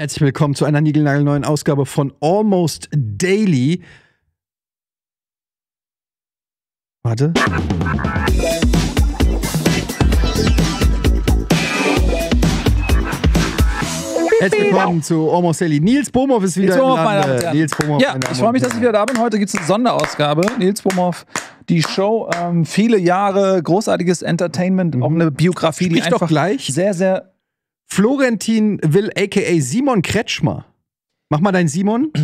Herzlich willkommen zu einer neuen Ausgabe von Almost Daily. Warte. Herzlich willkommen zu Almost Daily. Nils Bomhoff ist wieder Nils Bomhoff, meine Damen Nils Bomhoff, ja, ich freue mich, dass ich wieder da bin. Heute gibt es eine Sonderausgabe. Nils Bomhoff, die Show, ähm, viele Jahre, großartiges Entertainment, mhm. auch eine Biografie, Sprich die einfach gleich. sehr, sehr Florentin Will, a.k.a. Simon Kretschmer. Mach mal deinen Simon.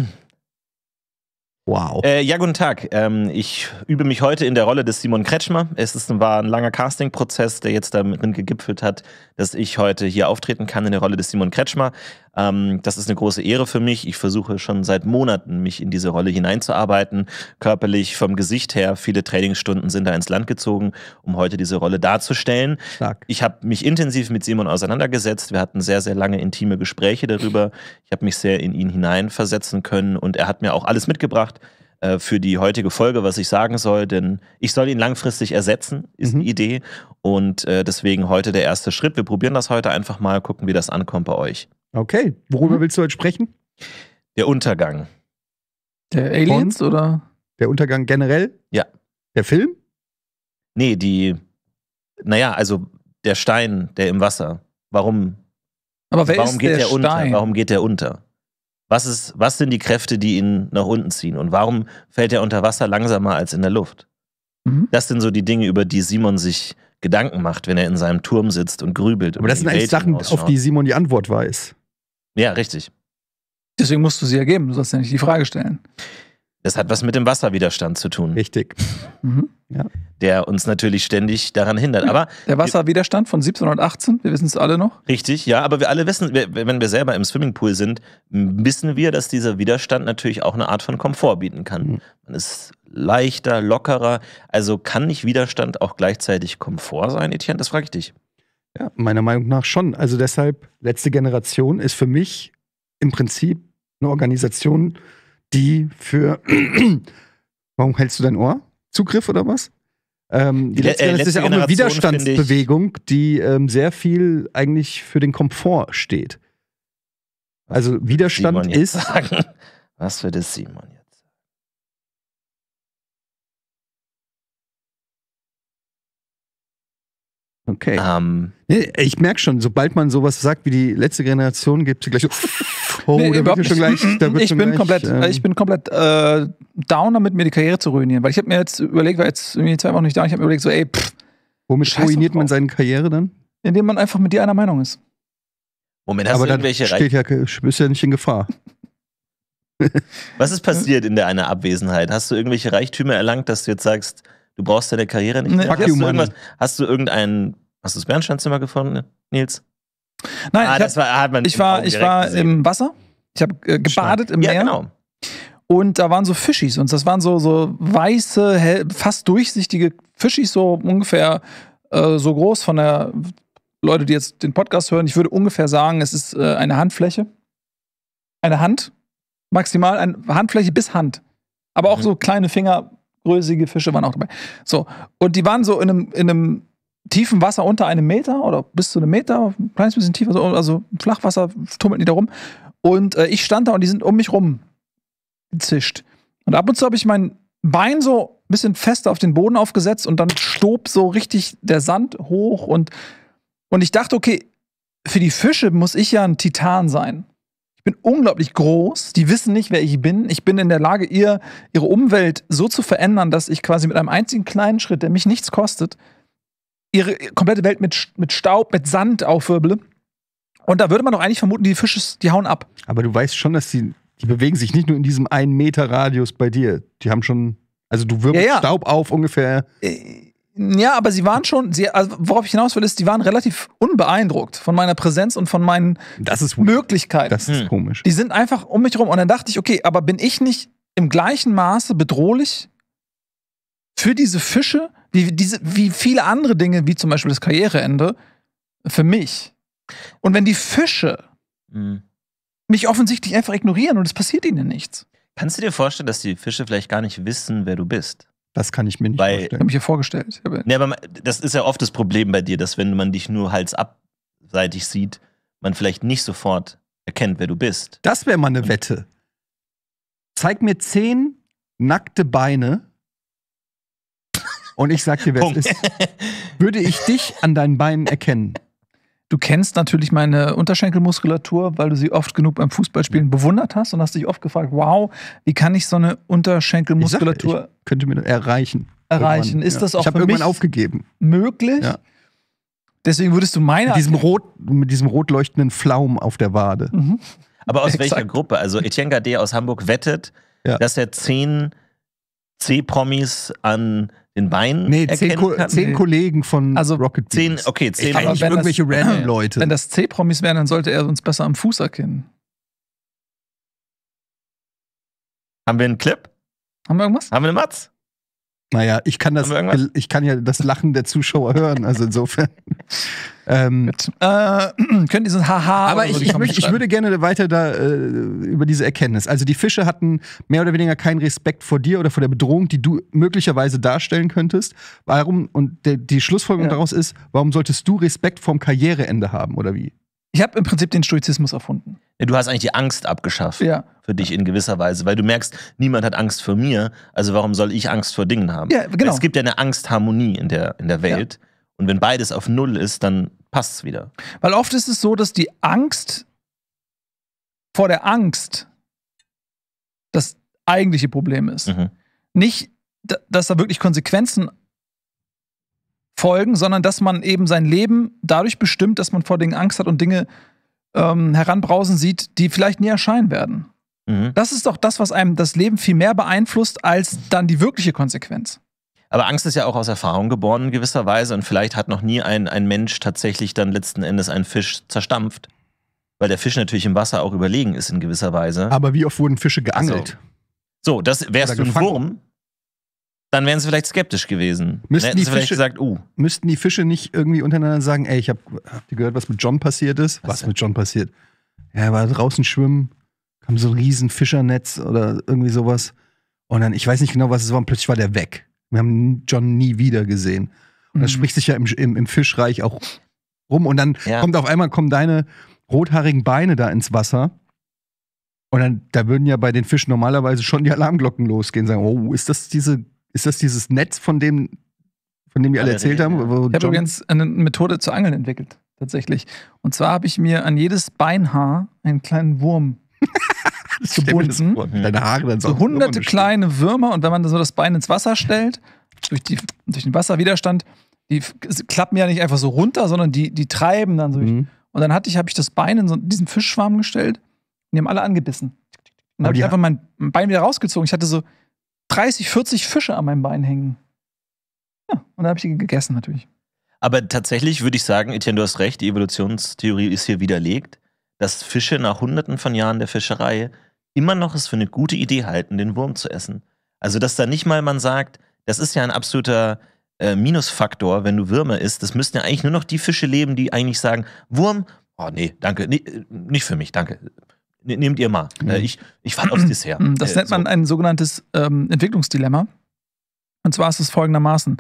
Wow. Äh, ja, guten Tag. Ähm, ich übe mich heute in der Rolle des Simon Kretschmer. Es ist, war ein langer Castingprozess, der jetzt darin gegipfelt hat, dass ich heute hier auftreten kann in der Rolle des Simon Kretschmer. Ähm, das ist eine große Ehre für mich. Ich versuche schon seit Monaten, mich in diese Rolle hineinzuarbeiten. Körperlich, vom Gesicht her, viele Trainingsstunden sind da ins Land gezogen, um heute diese Rolle darzustellen. Stark. Ich habe mich intensiv mit Simon auseinandergesetzt. Wir hatten sehr, sehr lange intime Gespräche darüber. Ich habe mich sehr in ihn hineinversetzen können und er hat mir auch alles mitgebracht äh, für die heutige Folge, was ich sagen soll, denn ich soll ihn langfristig ersetzen, ist mhm. eine Idee. Und äh, deswegen heute der erste Schritt. Wir probieren das heute einfach mal, gucken, wie das ankommt bei euch. Okay, worüber mhm. willst du heute sprechen? Der Untergang. Der Aliens Von? oder? Der Untergang generell? Ja. Der Film? Nee, die. Naja, also der Stein, der im Wasser. Warum? Aber wer warum ist geht der, der unter? Stein? Warum geht der unter? Was, ist, was sind die Kräfte, die ihn nach unten ziehen? Und warum fällt er unter Wasser langsamer als in der Luft? Mhm. Das sind so die Dinge, über die Simon sich Gedanken macht, wenn er in seinem Turm sitzt und grübelt. Aber das sind eigentlich Sachen, auf die Simon die Antwort weiß. Ja, richtig. Deswegen musst du sie ergeben, geben, du sollst ja nicht die Frage stellen. Das hat was mit dem Wasserwiderstand zu tun. Richtig. Mhm. Ja. Der uns natürlich ständig daran hindert. Aber der Wasserwiderstand von 1718, wir wissen es alle noch. Richtig, ja, aber wir alle wissen, wenn wir selber im Swimmingpool sind, wissen wir, dass dieser Widerstand natürlich auch eine Art von Komfort bieten kann. Mhm. Man ist leichter, lockerer. Also kann nicht Widerstand auch gleichzeitig Komfort sein, Etienne? Das frage ich dich. Ja, meiner Meinung nach schon. Also deshalb, letzte Generation ist für mich im Prinzip eine Organisation, die für. Warum hältst du dein Ohr? Zugriff oder was? Ähm, die, letzte, äh, letzte, ist ja auch eine Widerstandsbewegung, die ähm, sehr viel eigentlich für den Komfort steht. Also Widerstand ist. Sagen. Was für das Simon jetzt? Okay. Ähm, nee, ich merke schon, sobald man sowas sagt wie die letzte Generation, gibt es gleich oh, da wird schon gleich, da wird ich, schon bin gleich komplett, ähm, ich bin komplett äh, down damit, mir die Karriere zu ruinieren. Weil ich habe mir jetzt überlegt, weil jetzt irgendwie zwei Wochen nicht da, ich habe mir überlegt, so ey, pff, Womit Scheiß ruiniert man seine Karriere dann? Indem man einfach mit dir einer Meinung ist. Moment, hast Aber du irgendwelche steht ja, bist ja nicht in Gefahr. Was ist passiert in deiner Abwesenheit? Hast du irgendwelche Reichtümer erlangt, dass du jetzt sagst, Du brauchst deine Karriere nicht mehr. Fuck hast, you, du irgendwas, hast du irgendein, hast du das Bernsteinzimmer gefunden, Nils? Nein, ah, ich, hab, war, hat man ich war, ich war im Wasser. Ich habe äh, gebadet Stein. im Meer. Ja, genau. Und da waren so Fischis und das waren so, so weiße, hell, fast durchsichtige Fischis, so ungefähr äh, so groß von der Leute, die jetzt den Podcast hören. Ich würde ungefähr sagen, es ist äh, eine Handfläche. Eine Hand. Maximal eine Handfläche bis Hand. Aber auch mhm. so kleine Finger größige Fische waren auch dabei. So, und die waren so in einem, in einem tiefen Wasser unter einem Meter oder bis zu einem Meter, ein kleines bisschen tiefer, so, also Flachwasser, tummelten die da rum. Und äh, ich stand da und die sind um mich rum gezischt. Und ab und zu habe ich mein Bein so ein bisschen fester auf den Boden aufgesetzt und dann stob so richtig der Sand hoch und, und ich dachte, okay, für die Fische muss ich ja ein Titan sein bin unglaublich groß. Die wissen nicht, wer ich bin. Ich bin in der Lage, ihr, ihre Umwelt so zu verändern, dass ich quasi mit einem einzigen kleinen Schritt, der mich nichts kostet, ihre komplette Welt mit, mit Staub, mit Sand aufwirble. Und da würde man doch eigentlich vermuten, die Fische, die hauen ab. Aber du weißt schon, dass die, die bewegen sich nicht nur in diesem einen Meter Radius bei dir. Die haben schon, also du wirbelst ja, ja. Staub auf ungefähr äh, ja, aber sie waren schon, sie, also worauf ich hinaus will, ist, die waren relativ unbeeindruckt von meiner Präsenz und von meinen das ist, Möglichkeiten. Das ist hm. komisch. Die sind einfach um mich rum und dann dachte ich, okay, aber bin ich nicht im gleichen Maße bedrohlich für diese Fische, wie, diese, wie viele andere Dinge, wie zum Beispiel das Karriereende, für mich? Und wenn die Fische mhm. mich offensichtlich einfach ignorieren und es passiert ihnen nichts. Kannst du dir vorstellen, dass die Fische vielleicht gar nicht wissen, wer du bist? Das kann ich mir nicht Weil, vorstellen. Habe ich ja vorgestellt. Nee, aber das ist ja oft das Problem bei dir, dass wenn man dich nur halsabseitig sieht, man vielleicht nicht sofort erkennt, wer du bist. Das wäre mal eine Wette. Zeig mir zehn nackte Beine und ich sag dir, wer es ist. Würde ich dich an deinen Beinen erkennen? Du kennst natürlich meine Unterschenkelmuskulatur, weil du sie oft genug beim Fußballspielen bewundert hast und hast dich oft gefragt, wow, wie kann ich so eine Unterschenkelmuskulatur ich sag, ich könnte mir erreichen. Erreichen. Irgendwann, Ist das auch ich habe irgendwann mich aufgegeben. möglich? Ja. Deswegen würdest du meine mit diesem rot mit diesem rot leuchtenden Flaum auf der Wade. Mhm. Aber aus Exakt. welcher Gruppe? Also Etienne Gade aus Hamburg wettet, ja. dass er zehn C-Promis an den Beinen nee, zehn, Ko kann. zehn Kollegen von also Rocket zehn, Beans. Okay, zehn. Ich aber irgendwelche das, äh, random Leute. Wenn das C-Promis wären, dann sollte er uns besser am Fuß erkennen. Haben wir einen Clip? Haben wir irgendwas? Haben wir eine Matz? Naja, ich kann das, ich kann ja das Lachen der Zuschauer hören, also insofern. ähm, äh, könnt ihr so ein Haha. Aber so ich, ich, möchte, ich würde gerne weiter da äh, über diese Erkenntnis. Also die Fische hatten mehr oder weniger keinen Respekt vor dir oder vor der Bedrohung, die du möglicherweise darstellen könntest. Warum, und der, die Schlussfolgerung ja. daraus ist, warum solltest du Respekt vorm Karriereende haben, oder wie? Ich habe im Prinzip den Stoizismus erfunden. Ja, du hast eigentlich die Angst abgeschafft ja. für dich in gewisser Weise, weil du merkst, niemand hat Angst vor mir, also warum soll ich Angst vor Dingen haben? Ja, genau. Es gibt ja eine Angstharmonie in der, in der Welt. Ja. Und wenn beides auf Null ist, dann passt es wieder. Weil oft ist es so, dass die Angst vor der Angst das eigentliche Problem ist. Mhm. Nicht, dass da wirklich Konsequenzen folgen, sondern dass man eben sein Leben dadurch bestimmt, dass man vor Dingen Angst hat und Dinge ähm, heranbrausen sieht, die vielleicht nie erscheinen werden. Mhm. Das ist doch das, was einem das Leben viel mehr beeinflusst, als dann die wirkliche Konsequenz. Aber Angst ist ja auch aus Erfahrung geboren in gewisser Weise und vielleicht hat noch nie ein, ein Mensch tatsächlich dann letzten Endes einen Fisch zerstampft, weil der Fisch natürlich im Wasser auch überlegen ist in gewisser Weise. Aber wie oft wurden Fische geangelt? Also, so, das wärst du ein Wurm, dann wären sie vielleicht skeptisch gewesen. Müssten dann hätten sie vielleicht Fische, gesagt, uh. Müssten die Fische nicht irgendwie untereinander sagen, ey, ich hab, habt ihr gehört, was mit John passiert ist? Was, was mit John passiert? Ja, er war draußen schwimmen, kam so ein riesen Fischernetz oder irgendwie sowas. Und dann, ich weiß nicht genau, was es war, und plötzlich war der weg. Wir haben John nie wieder gesehen. Und das mhm. spricht sich ja im, im, im, Fischreich auch rum. Und dann ja. kommt auf einmal kommen deine rothaarigen Beine da ins Wasser. Und dann, da würden ja bei den Fischen normalerweise schon die Alarmglocken losgehen, sagen, oh, ist das diese ist das dieses Netz, von dem, von dem wir alle erzählt haben? ich habe übrigens eine Methode zu Angeln entwickelt, tatsächlich. Und zwar habe ich mir an jedes Beinhaar einen kleinen Wurm gebunden. Deine Haare dann so. so hunderte kleine Würmer und wenn man so das Bein ins Wasser stellt, durch, die, durch den Wasserwiderstand, die klappen ja nicht einfach so runter, sondern die, die treiben dann so. Mhm. Und dann hatte ich, habe ich das Bein in so diesen Fischschwarm gestellt und die haben alle angebissen. Und dann habe ich einfach mein Bein wieder rausgezogen. Ich hatte so, 30, 40 Fische an meinem Bein hängen. Ja, und dann habe ich die gegessen natürlich. Aber tatsächlich würde ich sagen, Etienne, du hast recht, die Evolutionstheorie ist hier widerlegt, dass Fische nach hunderten von Jahren der Fischerei immer noch es für eine gute Idee halten, den Wurm zu essen. Also, dass da nicht mal man sagt, das ist ja ein absoluter äh, Minusfaktor, wenn du Würmer isst. Das müssten ja eigentlich nur noch die Fische leben, die eigentlich sagen, Wurm, oh nee, danke, nee, nicht für mich, danke. Ne, nehmt ihr mal. Mhm. Ich, ich fand aufs mhm. Dessert. Mhm. Das äh, nennt man so. ein sogenanntes ähm, Entwicklungsdilemma. Und zwar ist es folgendermaßen: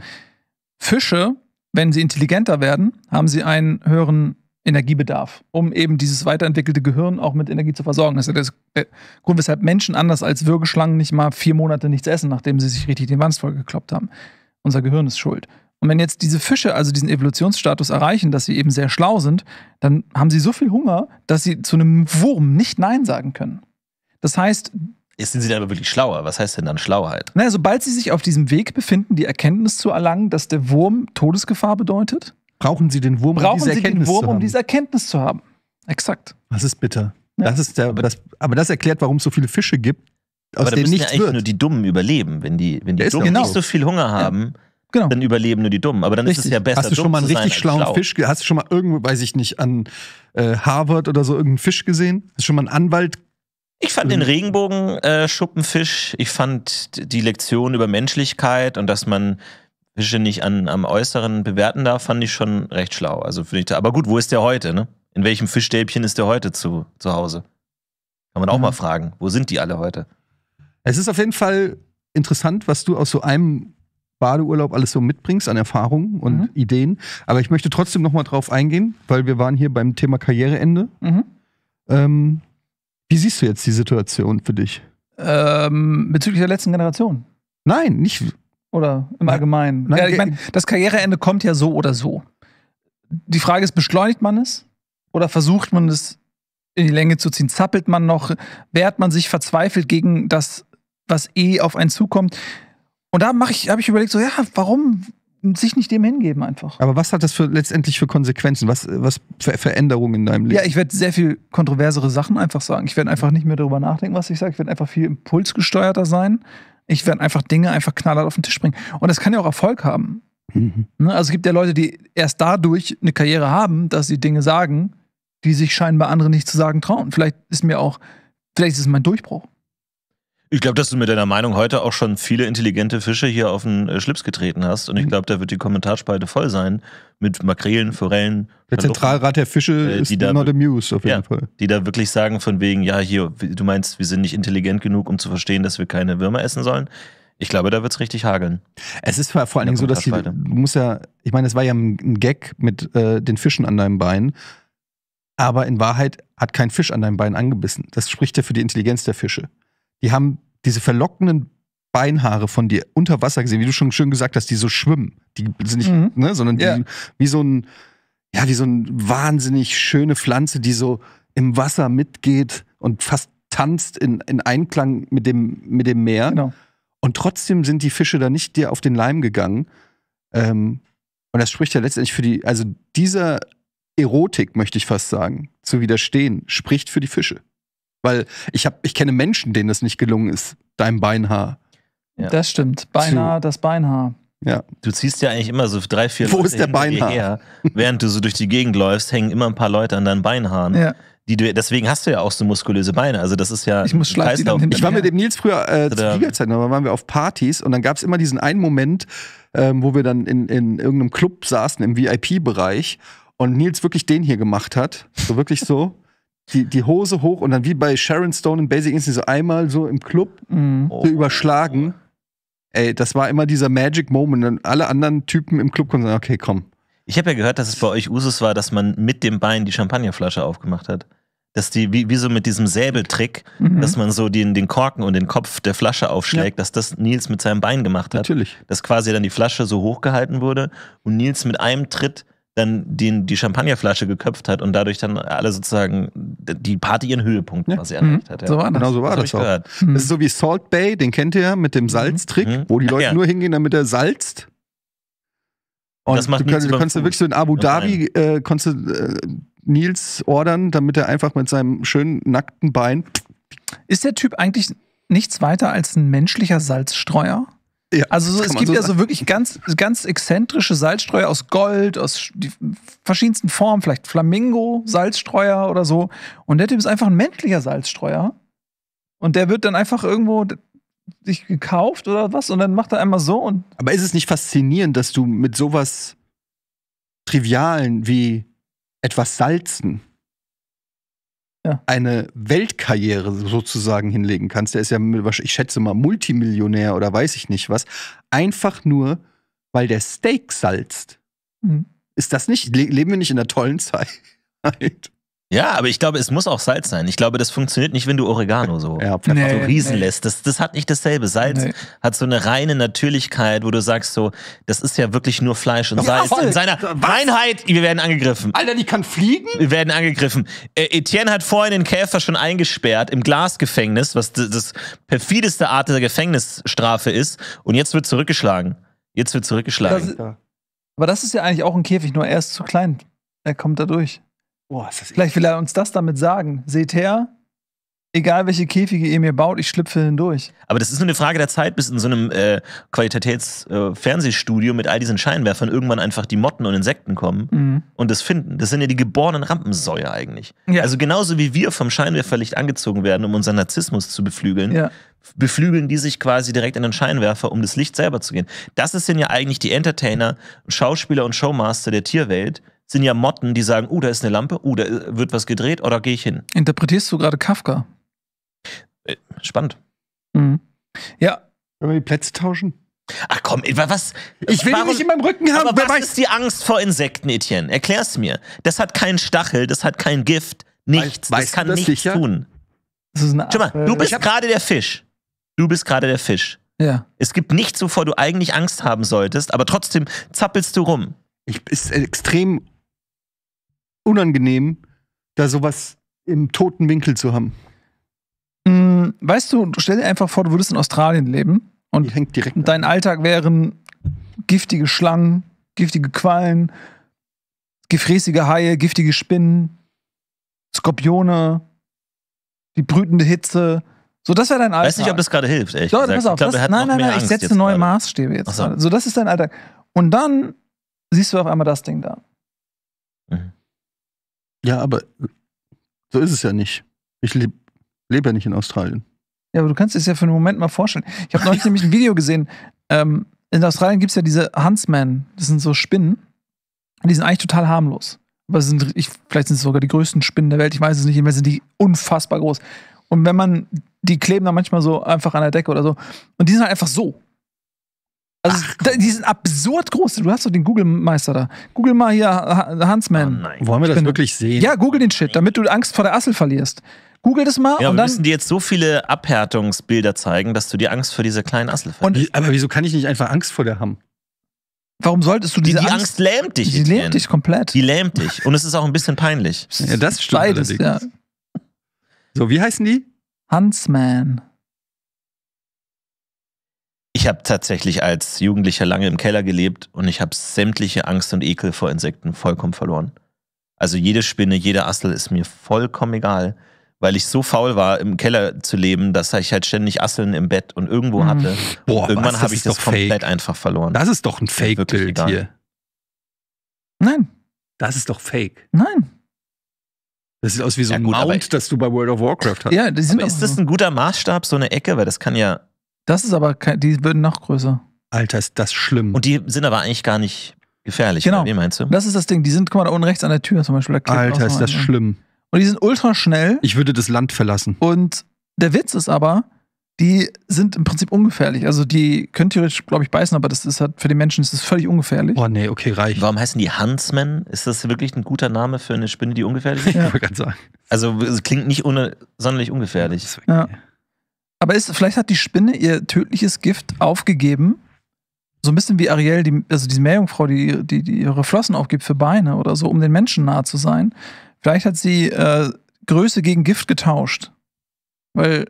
Fische, wenn sie intelligenter werden, haben sie einen höheren Energiebedarf, um eben dieses weiterentwickelte Gehirn auch mit Energie zu versorgen. Das ist der Grund, weshalb Menschen anders als Würgeschlangen nicht mal vier Monate nichts essen, nachdem sie sich richtig den Wanst vollgekloppt haben. Unser Gehirn ist schuld. Und wenn jetzt diese Fische also diesen Evolutionsstatus erreichen, dass sie eben sehr schlau sind, dann haben sie so viel Hunger, dass sie zu einem Wurm nicht Nein sagen können. Das heißt. Jetzt sind sie dann aber wirklich schlauer. Was heißt denn dann Schlauheit? Naja, sobald sie sich auf diesem Weg befinden, die Erkenntnis zu erlangen, dass der Wurm Todesgefahr bedeutet, brauchen sie den Wurm, brauchen um, diese sie Erkenntnis den Wurm um diese Erkenntnis zu haben. Exakt. Das ist bitter. Ja. Das ist der, das, aber das erklärt, warum es so viele Fische gibt, aus aber denen nichts ja eigentlich nur die Dummen überleben, wenn die, wenn die Dummen genau. nicht so viel Hunger haben. Ja Genau. Dann überleben nur die Dummen. Aber dann richtig. ist es ja besser. Hast du schon mal einen richtig schlauen schlau. Fisch? Hast du schon mal irgendwo, weiß ich nicht, an äh, Harvard oder so irgendeinen Fisch gesehen? Hast du schon mal einen Anwalt? Ich fand den Regenbogenschuppenfisch. Äh, ich fand die Lektion über Menschlichkeit und dass man Fische nicht an, am Äußeren bewerten darf, fand ich schon recht schlau. Also finde ich da, aber gut, wo ist der heute? Ne? In welchem Fischstäbchen ist der heute zu, zu Hause? Kann man auch mhm. mal fragen. Wo sind die alle heute? Es ist auf jeden Fall interessant, was du aus so einem Badeurlaub alles so mitbringst an Erfahrungen und mhm. Ideen. Aber ich möchte trotzdem nochmal drauf eingehen, weil wir waren hier beim Thema Karriereende. Mhm. Ähm, wie siehst du jetzt die Situation für dich? Ähm, bezüglich der letzten Generation? Nein, nicht. Oder im Allgemeinen? Nein, ja, ich meine, das Karriereende kommt ja so oder so. Die Frage ist, beschleunigt man es oder versucht man es in die Länge zu ziehen? Zappelt man noch? Wehrt man sich verzweifelt gegen das, was eh auf einen zukommt? Und da ich, habe ich überlegt, so, ja, warum sich nicht dem hingeben einfach. Aber was hat das für, letztendlich für Konsequenzen? Was, was für Veränderungen in deinem Leben? Ja, ich werde sehr viel kontroversere Sachen einfach sagen. Ich werde einfach nicht mehr darüber nachdenken, was ich sage. Ich werde einfach viel impulsgesteuerter sein. Ich werde einfach Dinge einfach knallhart auf den Tisch bringen. Und das kann ja auch Erfolg haben. Mhm. Ne? Also es gibt ja Leute, die erst dadurch eine Karriere haben, dass sie Dinge sagen, die sich scheinbar andere nicht zu sagen trauen. Vielleicht ist mir auch, vielleicht ist es mein Durchbruch. Ich glaube, dass du mit deiner Meinung heute auch schon viele intelligente Fische hier auf den äh, Schlips getreten hast. Und ich mhm. glaube, da wird die Kommentarspalte voll sein mit Makrelen, Forellen. Der Schaluppen, Zentralrat der Fische äh, ist immer amused auf jeden ja, Fall. Die da wirklich sagen von wegen, ja, hier, du meinst, wir sind nicht intelligent genug, um zu verstehen, dass wir keine Würmer essen sollen. Ich glaube, da wird es richtig hageln. Es ist vor allen Dingen so, dass die, du musst ja, ich meine, es war ja ein Gag mit äh, den Fischen an deinem Bein. Aber in Wahrheit hat kein Fisch an deinem Bein angebissen. Das spricht ja für die Intelligenz der Fische die haben diese verlockenden Beinhaare von dir unter Wasser gesehen, wie du schon schön gesagt hast, die so schwimmen. Die sind nicht, mhm. ne, sondern die, ja. wie so ein, ja, wie so ein wahnsinnig schöne Pflanze, die so im Wasser mitgeht und fast tanzt in, in Einklang mit dem, mit dem Meer. Genau. Und trotzdem sind die Fische da nicht dir auf den Leim gegangen. Ähm, und das spricht ja letztendlich für die, also dieser Erotik, möchte ich fast sagen, zu widerstehen, spricht für die Fische. Weil ich, hab, ich kenne Menschen, denen es nicht gelungen ist, dein Beinhaar. Ja. Das stimmt. Beinhaar, das Beinhaar. Ja. Du ziehst ja eigentlich immer so drei, vier Wo Leute ist der Beinhaar? Her, während du so durch die Gegend läufst, hängen immer ein paar Leute an deinen Beinhaaren. Ja. Die du, deswegen hast du ja auch so muskulöse Beine. Also das ist ja. Ich muss schleifen. Ich war mit dem Nils früher äh, zu Fliegerzeiten, waren wir auf Partys und dann gab es immer diesen einen Moment, ähm, wo wir dann in, in irgendeinem Club saßen im VIP-Bereich und Nils wirklich den hier gemacht hat. So wirklich so. die, die Hose hoch und dann wie bei Sharon Stone in Basic Instinct so einmal so im Club mhm. so oh. überschlagen. Ey, das war immer dieser Magic Moment. Und alle anderen Typen im Club konnten sagen, okay, komm. Ich habe ja gehört, dass es bei euch Usus war, dass man mit dem Bein die Champagnerflasche aufgemacht hat. Dass die, wie, wie so mit diesem Säbeltrick, mhm. dass man so den, den Korken und den Kopf der Flasche aufschlägt, ja. dass das Nils mit seinem Bein gemacht hat. Natürlich. Dass quasi dann die Flasche so hochgehalten wurde und Nils mit einem Tritt dann den, die Champagnerflasche geköpft hat und dadurch dann alle sozusagen die Party ihren Höhepunkt quasi ja. erreicht mhm. hat. Ja. So war das. Genau so war das, das auch. Gehört. Mhm. Das ist so wie Salt Bay, den kennt ihr ja mit dem mhm. Salztrick, mhm. wo die Leute ja. nur hingehen, damit er salzt. Und das macht du, kannst, du kannst wirklich so in Abu Dhabi, äh, konntest äh, Nils ordern, damit er einfach mit seinem schönen nackten Bein. Ist der Typ eigentlich nichts weiter als ein menschlicher Salzstreuer? Ja, also so, es gibt so ja so wirklich ganz, ganz exzentrische Salzstreuer aus Gold, aus die verschiedensten Formen, vielleicht Flamingo-Salzstreuer oder so. Und der Typ ist einfach ein menschlicher Salzstreuer. Und der wird dann einfach irgendwo sich gekauft oder was und dann macht er einmal so und. Aber ist es nicht faszinierend, dass du mit sowas Trivialen wie etwas salzen eine Weltkarriere sozusagen hinlegen kannst, der ist ja, ich schätze mal, Multimillionär oder weiß ich nicht was, einfach nur, weil der Steak salzt. Mhm. Ist das nicht, leben wir nicht in einer tollen Zeit? Ja, aber ich glaube, es muss auch Salz sein. Ich glaube, das funktioniert nicht, wenn du Oregano so, ja, nee, so riesen nee. lässt. Das, das hat nicht dasselbe. Salz nee. hat so eine reine Natürlichkeit, wo du sagst so, das ist ja wirklich nur Fleisch und Salz. Ja, In seiner Reinheit, wir werden angegriffen. Alter, die kann fliegen? Wir werden angegriffen. Äh, Etienne hat vorhin den Käfer schon eingesperrt im Glasgefängnis, was das, das perfideste Art der Gefängnisstrafe ist. Und jetzt wird zurückgeschlagen. Jetzt wird zurückgeschlagen. Das, aber das ist ja eigentlich auch ein Käfig, nur er ist zu klein. Er kommt da durch. Boah, ist das Vielleicht will er uns das damit sagen. Seht her, egal welche Käfige ihr mir baut, ich schlüpfe hindurch. Aber das ist nur eine Frage der Zeit, bis in so einem äh, Qualitätsfernsehstudio äh, mit all diesen Scheinwerfern irgendwann einfach die Motten und Insekten kommen mhm. und das finden. Das sind ja die geborenen Rampensäuer eigentlich. Ja. Also genauso wie wir vom Scheinwerferlicht angezogen werden, um unseren Narzissmus zu beflügeln, ja. beflügeln die sich quasi direkt in den Scheinwerfer, um das Licht selber zu gehen. Das sind ja eigentlich die Entertainer, Schauspieler und Showmaster der Tierwelt, sind ja Motten, die sagen, oh, da ist eine Lampe, oh, da äh, wird was gedreht oder gehe ich hin. Interpretierst du gerade Kafka? Äh, spannend. Mhm. Ja. Wollen wir die Plätze tauschen? Ach komm, was? Ich will warum, nicht in meinem Rücken haben. Aber was weiß. ist die Angst vor Insekten, Etienne? Erklär's mir. Das hat keinen Stachel, das hat kein Gift, nichts. Weiß, das kann das nichts sicher? tun. Das ist eine Schau mal, äh, du bist gerade der Fisch. Du bist gerade der Fisch. Ja. Es gibt nichts, wovor du eigentlich Angst haben solltest, aber trotzdem zappelst du rum. Ich ist extrem unangenehm, da sowas im toten Winkel zu haben. Mm, weißt du, stell dir einfach vor, du würdest in Australien leben und dein ab. Alltag wären giftige Schlangen, giftige Quallen, gefräßige Haie, giftige Spinnen, Skorpione, die brütende Hitze. So, das wäre dein Alltag. Weiß nicht, ob das gerade hilft, echt. Leute, pass auf, ich glaub, das, nein, nein, nein, ich setze neue gerade. Maßstäbe jetzt. So. so. das ist dein Alltag. Und dann siehst du auf einmal das Ding da. Mhm. Ja, aber so ist es ja nicht. Ich lebe leb ja nicht in Australien. Ja, aber du kannst es ja für einen Moment mal vorstellen. Ich habe neulich nämlich ein Video gesehen. Ähm, in Australien gibt es ja diese Huntsmen. Das sind so Spinnen. Die sind eigentlich total harmlos. Aber sind, ich, vielleicht sind es sogar die größten Spinnen der Welt. Ich weiß es nicht. Jedenfalls sind die unfassbar groß. Und wenn man, die kleben dann manchmal so einfach an der Decke oder so. Und die sind halt einfach so. Also Ach. die sind absurd groß. Du hast doch den Google-Meister da. Google mal hier Huntsman. Oh Wollen wir das wirklich sehen? Ja, google den Shit, damit du Angst vor der Assel verlierst. Google das mal. Ja, und wir dann müssen dir jetzt so viele Abhärtungsbilder zeigen, dass du dir Angst vor dieser kleinen Assel verlierst. aber wieso kann ich nicht einfach Angst vor der haben? Warum solltest du diese die, die Angst, Angst lähmt dich. Die lähmt denn. dich komplett. Die lähmt dich. Und es ist auch ein bisschen peinlich. Ja, das stimmt. Beides, ja. So, wie heißen die? Huntsman. Ich habe tatsächlich als Jugendlicher lange im Keller gelebt und ich habe sämtliche Angst und Ekel vor Insekten vollkommen verloren. Also jede Spinne, jede Assel ist mir vollkommen egal, weil ich so faul war, im Keller zu leben, dass ich halt ständig Asseln im Bett und irgendwo hm. hatte. Mhm. Boah, irgendwann habe ich das komplett fake. einfach verloren. Das ist doch ein Fake-Bild hier. Nein. Das ist doch Fake. Nein. Das sieht aus wie so ja, ein gut, Mount, das du bei World of Warcraft hast. Ja, das ist das ein guter Maßstab, so eine Ecke? Weil das kann ja das ist aber, die würden noch größer. Alter, ist das schlimm. Und die sind aber eigentlich gar nicht gefährlich. Genau. Wie meinst du? Das ist das Ding. Die sind, guck mal, da unten rechts an der Tür zum Beispiel. Alter, ist das ne? schlimm. Und die sind ultra schnell. Ich würde das Land verlassen. Und der Witz ist aber, die sind im Prinzip ungefährlich. Also die können theoretisch, glaube ich, beißen, aber das ist halt für den Menschen ist das völlig ungefährlich. Oh nee, okay, reicht. Warum heißen die Huntsmen? Ist das wirklich ein guter Name für eine Spinne, die ungefährlich ist? Ja. Ich wollte gerade sagen. Also es klingt nicht ohne, sonderlich ungefährlich. Ja. Aber ist, vielleicht hat die Spinne ihr tödliches Gift aufgegeben. So ein bisschen wie Ariel, die, also diese Meerjungfrau, die, die, die, ihre Flossen aufgibt für Beine oder so, um den Menschen nahe zu sein. Vielleicht hat sie äh, Größe gegen Gift getauscht. Weil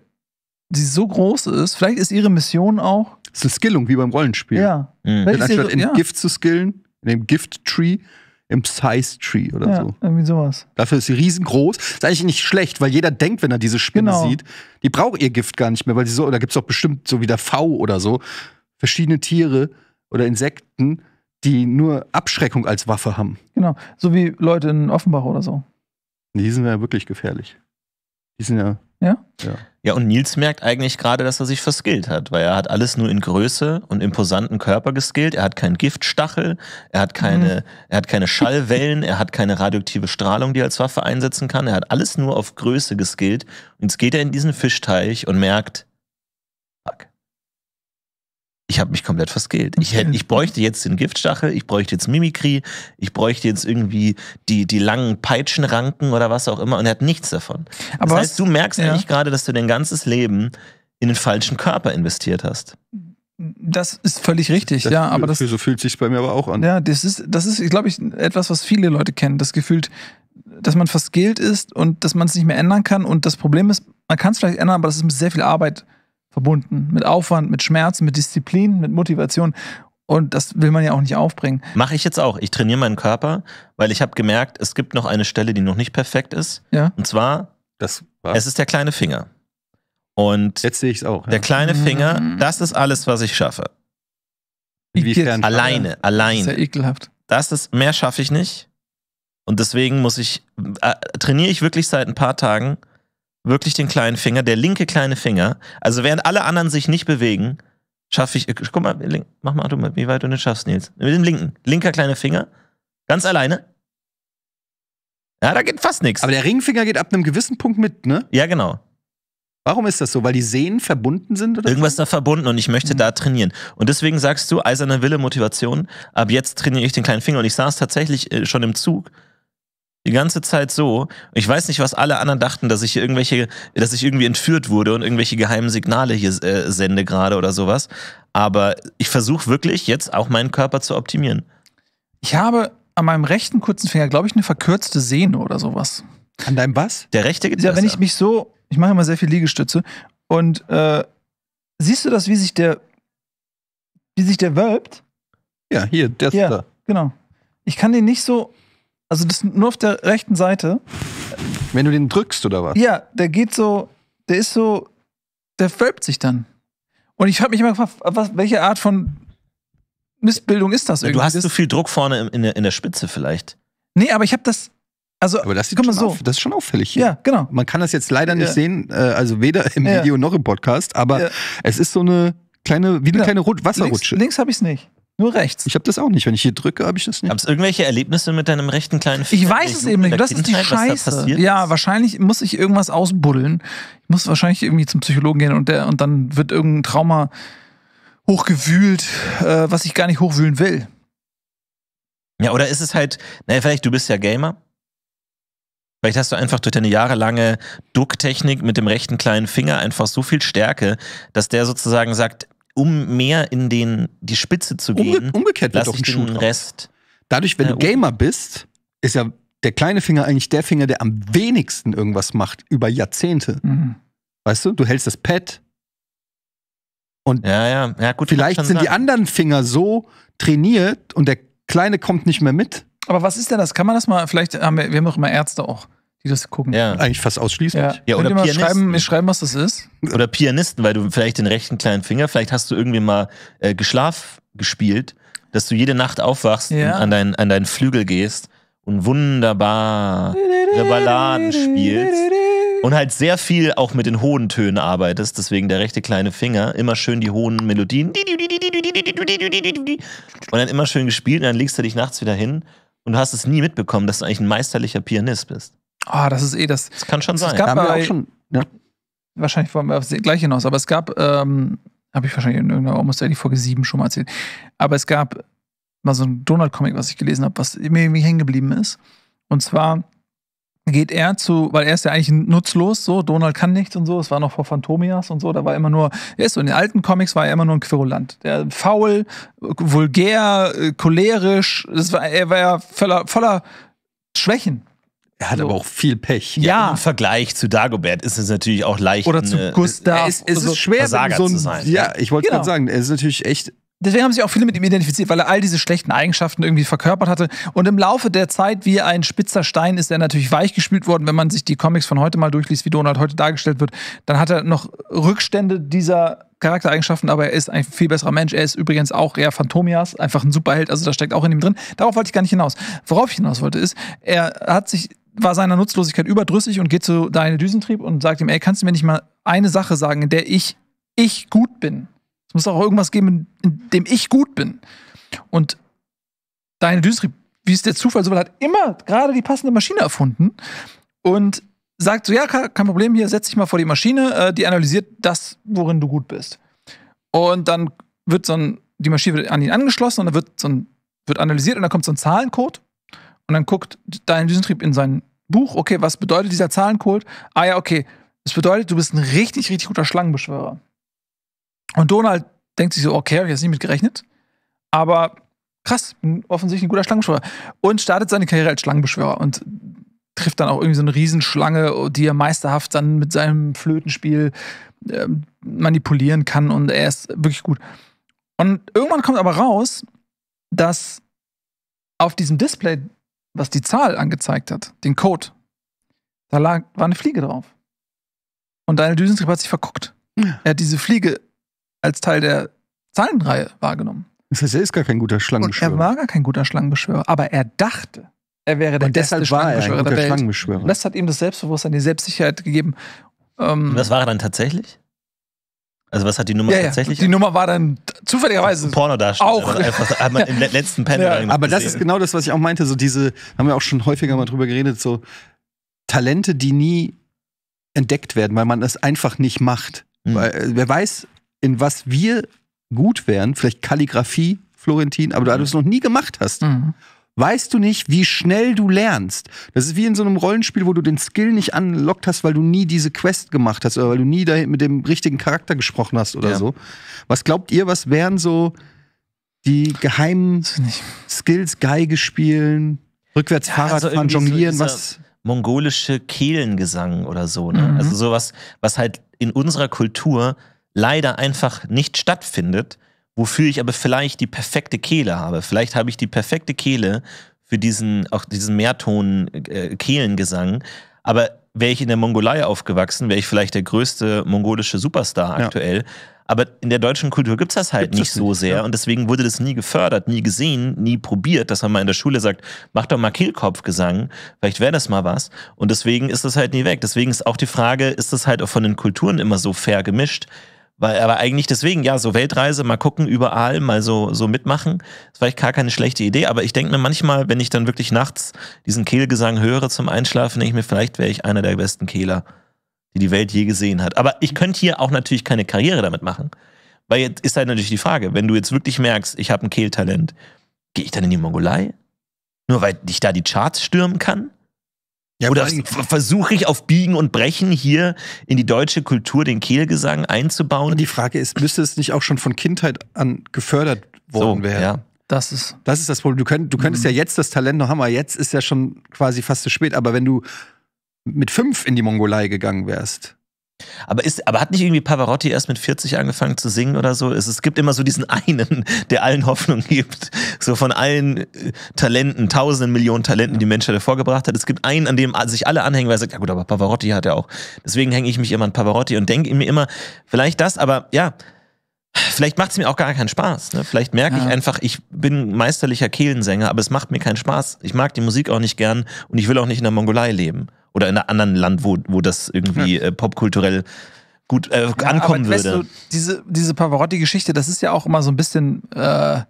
sie so groß ist. Vielleicht ist ihre Mission auch. Das ist eine Skillung, wie beim Rollenspiel. Ja. Mhm. Denn anstatt ihre, in ja. Gift zu skillen, in dem Gift-Tree, im Size Tree oder ja, so. Irgendwie sowas. Dafür ist sie riesengroß. Ist eigentlich nicht schlecht, weil jeder denkt, wenn er diese Spinne genau. sieht, die braucht ihr Gift gar nicht mehr, weil sie so, da gibt es doch bestimmt so wie der V oder so, verschiedene Tiere oder Insekten, die nur Abschreckung als Waffe haben. Genau. So wie Leute in Offenbach oder so. Die sind ja wirklich gefährlich. Die sind ja. Ja? Ja. Ja, und Nils merkt eigentlich gerade, dass er sich verskillt hat, weil er hat alles nur in Größe und imposanten Körper geskillt. Er hat keinen Giftstachel, er hat keine, mhm. er hat keine Schallwellen, er hat keine radioaktive Strahlung, die er als Waffe einsetzen kann. Er hat alles nur auf Größe geskillt. Und jetzt geht er in diesen Fischteich und merkt, ich habe mich komplett verskillt. Ich, hätte, ich bräuchte jetzt den Giftstachel, ich bräuchte jetzt Mimikry, ich bräuchte jetzt irgendwie die, die langen Peitschenranken oder was auch immer und er hat nichts davon. Aber das heißt, was? du merkst ja. eigentlich gerade, dass du dein ganzes Leben in den falschen Körper investiert hast. Das ist völlig richtig, das ja. Aber das, so fühlt sich bei mir aber auch an. Ja, das ist, das ist, glaube ich, etwas, was viele Leute kennen. Das Gefühl, dass man verskillt ist und dass man es nicht mehr ändern kann. Und das Problem ist, man kann es vielleicht ändern, aber das ist mit sehr viel Arbeit verbunden. Mit Aufwand, mit Schmerz, mit Disziplin, mit Motivation. Und das will man ja auch nicht aufbringen. Mache ich jetzt auch. Ich trainiere meinen Körper, weil ich habe gemerkt, es gibt noch eine Stelle, die noch nicht perfekt ist. Ja. Und zwar, das es ist der kleine Finger. Und jetzt sehe ich es auch. Ja. Der kleine mhm. Finger, das ist alles, was ich schaffe. Inwiefern? Alleine, alleine. Sehr ja ekelhaft. Das ist, mehr schaffe ich nicht. Und deswegen muss ich, äh, trainiere ich wirklich seit ein paar Tagen wirklich den kleinen Finger, der linke kleine Finger, also während alle anderen sich nicht bewegen, schaffe ich, äh, guck mal, mach mal, wie weit du das schaffst, Nils. Mit dem linken, linker kleiner Finger, ganz alleine. Ja, da geht fast nichts. Aber der Ringfinger geht ab einem gewissen Punkt mit, ne? Ja, genau. Warum ist das so? Weil die Sehnen verbunden sind? Oder Irgendwas was? da verbunden und ich möchte mhm. da trainieren. Und deswegen sagst du, eiserner Wille, Motivation, ab jetzt trainiere ich den kleinen Finger. Und ich saß tatsächlich äh, schon im Zug die ganze Zeit so. Ich weiß nicht, was alle anderen dachten, dass ich irgendwelche, dass ich irgendwie entführt wurde und irgendwelche geheimen Signale hier äh, sende gerade oder sowas. Aber ich versuche wirklich jetzt auch meinen Körper zu optimieren. Ich habe an meinem rechten kurzen Finger, glaube ich, eine verkürzte Sehne oder sowas. An deinem was? Der rechte geht's Ja, besser. wenn ich mich so, ich mache immer sehr viel Liegestütze und äh, siehst du das, wie sich der, wie sich der wölbt? Ja, hier, der ist Ja, da. genau. Ich kann den nicht so also das nur auf der rechten Seite. Wenn du den drückst oder was? Ja, der geht so, der ist so, der wölbt sich dann. Und ich habe mich immer gefragt, was, welche Art von Missbildung ist das irgendwie? Du hast zu so viel Druck vorne in, der, in der Spitze vielleicht. Nee, aber ich habe das, also, aber das, sieht schon so. auf, das ist schon auffällig hier. Ja, genau. Man kann das jetzt leider nicht ja. sehen, äh, also weder im ja. Video noch im Podcast, aber ja. es ist so eine kleine, wie eine kleine Wasserrutsche. Links, links habe ich es nicht. Nur rechts. Ich habe das auch nicht. Wenn ich hier drücke, habe ich das nicht. Gab es irgendwelche Erlebnisse mit deinem rechten kleinen Finger? Ich weiß es eben nicht. Das Kindheit, ist die Scheiße. ja, wahrscheinlich muss ich irgendwas ausbuddeln. Ich muss wahrscheinlich irgendwie zum Psychologen gehen und, der, und dann wird irgendein Trauma hochgewühlt, äh, was ich gar nicht hochwühlen will. Ja, oder ist es halt, naja, vielleicht du bist ja Gamer. Vielleicht hast du einfach durch deine jahrelange Ducktechnik mit dem rechten kleinen Finger einfach so viel Stärke, dass der sozusagen sagt, um mehr in den, die Spitze zu Umge gehen, umgekehrt wird doch ein Schuh Rest. Dadurch, wenn äh, du Gamer bist, ist ja der kleine Finger eigentlich der Finger, der am wenigsten irgendwas macht über Jahrzehnte. Mhm. Weißt du, du hältst das Pad. Und ja, ja. Ja, gut, vielleicht sind sein. die anderen Finger so trainiert und der kleine kommt nicht mehr mit. Aber was ist denn das? Kann man das mal, vielleicht haben wir, wir haben auch immer Ärzte auch die das gucken. Ja. Eigentlich fast ausschließlich. Ja, ja oder Pianisten. Schreiben, schreiben, was das ist. Oder Pianisten, weil du vielleicht den rechten kleinen Finger, vielleicht hast du irgendwie mal äh, geschlaf gespielt, dass du jede Nacht aufwachst ja. und an, dein, an deinen Flügel gehst und wunderbar Balladen spielst und halt sehr viel auch mit den hohen Tönen arbeitest, deswegen der rechte kleine Finger, immer schön die hohen Melodien und dann immer schön gespielt und dann legst du dich nachts wieder hin und du hast es nie mitbekommen, dass du eigentlich ein meisterlicher Pianist bist. Ah, oh, das ist eh das. Das kann schon sein. Es gab Haben bei, wir auch schon, ja. Wahrscheinlich wollen wir auf das gleiche hinaus, aber es gab, ähm, habe ich wahrscheinlich in irgendeiner Almost die Folge 7 schon mal erzählt, aber es gab mal so ein Donald-Comic, was ich gelesen habe, was mir irgendwie hängen geblieben ist. Und zwar geht er zu, weil er ist ja eigentlich nutzlos, so, Donald kann nichts und so, es war noch vor Phantomias und so, da war immer nur, er ist so, in den alten Comics war er immer nur ein Quirulant. Der faul, vulgär, cholerisch, war, er war ja voller, voller Schwächen. Er hat so. aber auch viel Pech. Ja, ja. Im Vergleich zu Dagobert ist es natürlich auch leicht. Oder zu eine, Gustav. Ist, ist es ist also schwer, Versager so ein, zu sein. Ja, ich wollte genau. gerade sagen, er ist natürlich echt Deswegen haben sich auch viele mit ihm identifiziert, weil er all diese schlechten Eigenschaften irgendwie verkörpert hatte. Und im Laufe der Zeit, wie ein spitzer Stein, ist er natürlich weichgespült worden. Wenn man sich die Comics von heute mal durchliest, wie Donald heute dargestellt wird, dann hat er noch Rückstände dieser Charaktereigenschaften, aber er ist ein viel besserer Mensch. Er ist übrigens auch eher Phantomias, einfach ein Superheld, also da steckt auch in ihm drin. Darauf wollte ich gar nicht hinaus. Worauf ich hinaus wollte, ist, er hat sich war seiner Nutzlosigkeit überdrüssig und geht zu Daniel Düsentrieb und sagt ihm, ey, kannst du mir nicht mal eine Sache sagen, in der ich, ich gut bin? Es muss auch irgendwas geben, in dem ich gut bin. Und Daniel Düsentrieb, wie es der Zufall so will, hat immer gerade die passende Maschine erfunden und sagt so, ja, kein Problem, hier, setz dich mal vor die Maschine, äh, die analysiert das, worin du gut bist. Und dann wird so ein, die Maschine wird an ihn angeschlossen und dann wird so ein, wird analysiert und dann kommt so ein Zahlencode und dann guckt Daniel Düsentrieb in sein Buch, okay, was bedeutet dieser Zahlencode? Ah ja, okay, es bedeutet, du bist ein richtig, richtig guter Schlangenbeschwörer. Und Donald denkt sich so, okay, habe ich jetzt nicht mit gerechnet, aber krass, offensichtlich ein guter Schlangenbeschwörer. Und startet seine Karriere als Schlangenbeschwörer und trifft dann auch irgendwie so eine Riesenschlange, die er meisterhaft dann mit seinem Flötenspiel äh, manipulieren kann und er ist wirklich gut. Und irgendwann kommt aber raus, dass auf diesem Display was die Zahl angezeigt hat, den Code, da lag, war eine Fliege drauf. Und Daniel Düsentrieb hat sich verguckt. Ja. Er hat diese Fliege als Teil der Zahlenreihe wahrgenommen. Das heißt, er ist gar kein guter Schlangenbeschwörer. Und er war gar kein guter Schlangenbeschwörer, aber er dachte, er wäre der und beste Schlangenbeschwörer der Welt. Schlangenbeschwörer. das hat ihm das Selbstbewusstsein, die Selbstsicherheit gegeben. Ähm, und was war er dann tatsächlich? Also was hat die Nummer ja, tatsächlich? Ja. Die Nummer war dann zufälligerweise Porno darstellen. Ne? Auch. Also einfach, hat man im letzten Panel. Ja. Aber das ist genau das, was ich auch meinte. So diese, haben wir auch schon häufiger mal drüber geredet, so Talente, die nie entdeckt werden, weil man es einfach nicht macht. Mhm. Weil, äh, wer weiß, in was wir gut wären, vielleicht Kalligrafie, Florentin, aber du mhm. das noch nie gemacht hast. Mhm weißt du nicht, wie schnell du lernst. Das ist wie in so einem Rollenspiel, wo du den Skill nicht anlockt hast, weil du nie diese Quest gemacht hast oder weil du nie da mit dem richtigen Charakter gesprochen hast oder ja. so. Was glaubt ihr, was wären so die geheimen Skills, Geige spielen, rückwärts ja, also fahren, jonglieren, so was? Mongolische Kehlengesang oder so, ne? Mhm. Also sowas, was halt in unserer Kultur leider einfach nicht stattfindet wofür ich aber vielleicht die perfekte Kehle habe. Vielleicht habe ich die perfekte Kehle für diesen, auch diesen Mehrton-Kehlengesang. Äh, äh, aber wäre ich in der Mongolei aufgewachsen, wäre ich vielleicht der größte mongolische Superstar ja. aktuell. Aber in der deutschen Kultur gibt es das halt gibt's nicht so nicht, sehr. Ja. Und deswegen wurde das nie gefördert, nie gesehen, nie probiert, dass man mal in der Schule sagt, mach doch mal Kehlkopfgesang, vielleicht wäre das mal was. Und deswegen ist das halt nie weg. Deswegen ist auch die Frage, ist das halt auch von den Kulturen immer so fair gemischt? Weil, aber eigentlich deswegen, ja, so Weltreise, mal gucken, überall, mal so, so mitmachen, ist vielleicht gar keine schlechte Idee. Aber ich denke mir manchmal, wenn ich dann wirklich nachts diesen Kehlgesang höre zum Einschlafen, denke ich mir, vielleicht wäre ich einer der besten Kehler, die die Welt je gesehen hat. Aber ich könnte hier auch natürlich keine Karriere damit machen. Weil jetzt ist halt natürlich die Frage, wenn du jetzt wirklich merkst, ich habe ein Kehltalent, gehe ich dann in die Mongolei? Nur weil ich da die Charts stürmen kann? Ja, oder versuche ich auf Biegen und Brechen hier in die deutsche Kultur den Kehlgesang einzubauen? Die Frage ist, müsste es nicht auch schon von Kindheit an gefördert worden so, werden? Ja. Das ist, das ist das Problem. Du, könnt, du könntest mhm. ja jetzt das Talent noch haben, aber jetzt ist ja schon quasi fast zu spät. Aber wenn du mit fünf in die Mongolei gegangen wärst, aber, ist, aber hat nicht irgendwie Pavarotti erst mit 40 angefangen zu singen oder so? Es, es gibt immer so diesen einen, der allen Hoffnung gibt. So von allen äh, Talenten, tausenden Millionen Talenten, die Menschheit hervorgebracht hat. Es gibt einen, an dem sich alle anhängen, weil er sagt, ja gut, aber Pavarotti hat er auch. Deswegen hänge ich mich immer an Pavarotti und denke mir immer, vielleicht das, aber ja, Vielleicht macht es mir auch gar keinen Spaß. Ne? Vielleicht merke ja. ich einfach, ich bin meisterlicher Kehlensänger, aber es macht mir keinen Spaß. Ich mag die Musik auch nicht gern und ich will auch nicht in der Mongolei leben. Oder in einem anderen Land, wo, wo das irgendwie hm. äh, popkulturell gut äh, ja, ankommen aber, würde. Weißt du, diese, diese Pavarotti-Geschichte, das ist ja auch immer so ein bisschen äh,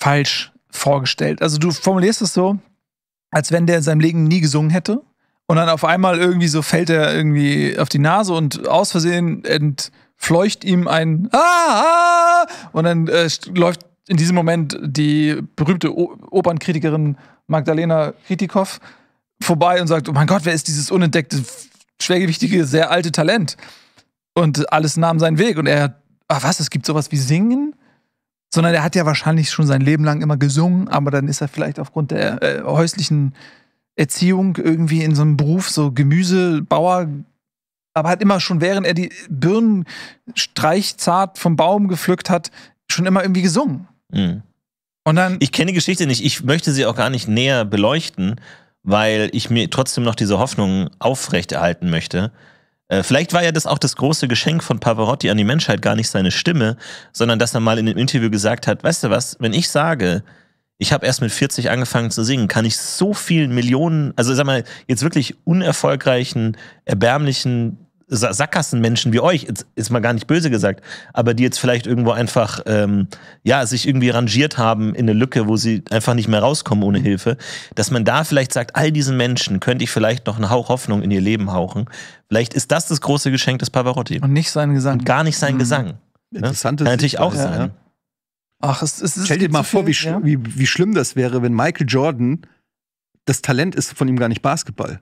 falsch vorgestellt. Also du formulierst es so, als wenn der in seinem Leben nie gesungen hätte. Und dann auf einmal irgendwie so fällt er irgendwie auf die Nase und aus Versehen entfleucht ihm ein Ah! ah! Und dann äh, läuft in diesem Moment die berühmte o Opernkritikerin Magdalena Kritikow vorbei und sagt, oh mein Gott, wer ist dieses unentdeckte, schwergewichtige, sehr alte Talent? Und alles nahm seinen Weg. Und er, ach ah, was, es gibt sowas wie Singen? Sondern er hat ja wahrscheinlich schon sein Leben lang immer gesungen, aber dann ist er vielleicht aufgrund der äh, häuslichen Erziehung irgendwie in so einem Beruf, so Gemüsebauer, aber hat immer schon, während er die Birnen streichzart vom Baum gepflückt hat, schon immer irgendwie gesungen. Mhm. Und dann, ich kenne die Geschichte nicht, ich möchte sie auch gar nicht näher beleuchten, weil ich mir trotzdem noch diese Hoffnung aufrechterhalten möchte. Äh, vielleicht war ja das auch das große Geschenk von Pavarotti an die Menschheit gar nicht seine Stimme, sondern dass er mal in dem Interview gesagt hat, weißt du was, wenn ich sage, ich habe erst mit 40 angefangen zu singen, kann ich so vielen Millionen, also sag mal, jetzt wirklich unerfolgreichen, erbärmlichen Sackgassenmenschen wie euch, jetzt ist mal gar nicht böse gesagt, aber die jetzt vielleicht irgendwo einfach, ähm, ja, sich irgendwie rangiert haben in eine Lücke, wo sie einfach nicht mehr rauskommen ohne Hilfe, dass man da vielleicht sagt, all diesen Menschen könnte ich vielleicht noch einen Hauch Hoffnung in ihr Leben hauchen. Vielleicht ist das das große Geschenk des Pavarotti. Und nicht sein Gesang. Und gar nicht sein mhm. Gesang. Ne? Interessante ne? Kann natürlich auch ja, sein. Ja. Ach, es, es, es Stell dir mal vor, viel, wie, ja? wie, wie schlimm das wäre, wenn Michael Jordan, das Talent ist von ihm gar nicht Basketball.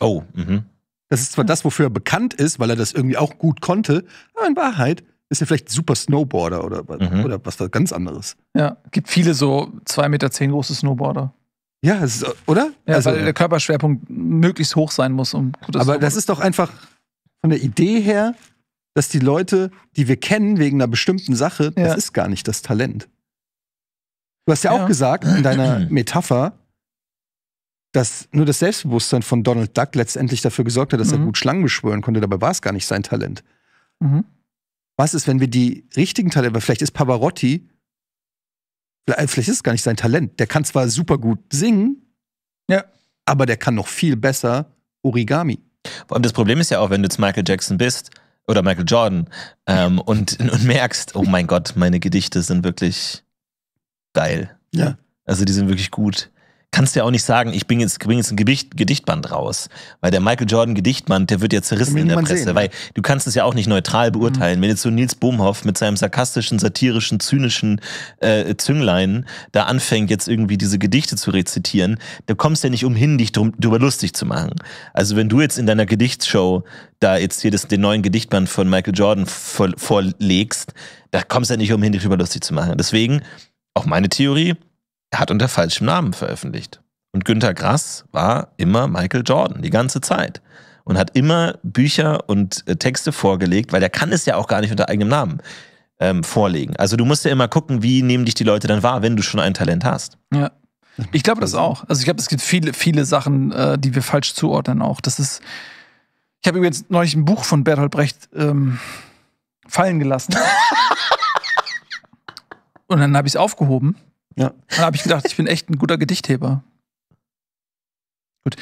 Oh, mhm. Das ist zwar hm. das, wofür er bekannt ist, weil er das irgendwie auch gut konnte, aber in Wahrheit ist er vielleicht super Snowboarder oder, mhm. oder was ganz anderes. Ja, gibt viele so 2,10 Meter zehn große Snowboarder. Ja, ist, oder? Ja, also, weil der Körperschwerpunkt möglichst hoch sein muss, um gutes Aber Snowboard das ist doch einfach von der Idee her, dass die Leute, die wir kennen wegen einer bestimmten Sache, ja. das ist gar nicht das Talent. Du hast ja, ja. auch gesagt in deiner Metapher, dass nur das Selbstbewusstsein von Donald Duck letztendlich dafür gesorgt hat, dass mhm. er gut Schlangen beschwören konnte. Dabei war es gar nicht sein Talent. Mhm. Was ist, wenn wir die richtigen Talente, weil vielleicht ist Pavarotti, vielleicht äh, ist es gar nicht sein Talent. Der kann zwar super gut singen, ja. aber der kann noch viel besser Origami. Und das Problem ist ja auch, wenn du jetzt Michael Jackson bist oder Michael Jordan ähm, und, und merkst, oh mein Gott, meine Gedichte sind wirklich geil. Ja. Also die sind wirklich gut kannst du ja auch nicht sagen, ich bringe jetzt, bring jetzt ein Gewicht, Gedichtband raus. Weil der Michael Jordan Gedichtband, der wird ja zerrissen in der Presse. Sehen, weil du kannst es ja auch nicht neutral beurteilen. Mhm. Wenn jetzt so Nils Bohmhoff mit seinem sarkastischen, satirischen, zynischen äh, Zünglein da anfängt, jetzt irgendwie diese Gedichte zu rezitieren, da kommst du ja nicht umhin, dich drum, darüber lustig zu machen. Also wenn du jetzt in deiner Gedichtsshow da jetzt hier das, den neuen Gedichtband von Michael Jordan vorlegst, da kommst du ja nicht umhin, dich drüber lustig zu machen. Deswegen, auch meine Theorie, er hat unter falschem Namen veröffentlicht. Und Günter Grass war immer Michael Jordan, die ganze Zeit. Und hat immer Bücher und äh, Texte vorgelegt, weil der kann es ja auch gar nicht unter eigenem Namen ähm, vorlegen. Also du musst ja immer gucken, wie nehmen dich die Leute dann wahr, wenn du schon ein Talent hast. Ja. Ich glaube das also auch. Also ich glaube, es gibt viele, viele Sachen, äh, die wir falsch zuordnen auch. Das ist. Ich habe übrigens neulich ein Buch von Bertolt Brecht ähm, fallen gelassen. Und dann habe ich es aufgehoben ja. Dann habe ich gedacht, ich bin echt ein guter Gedichtheber. Gut.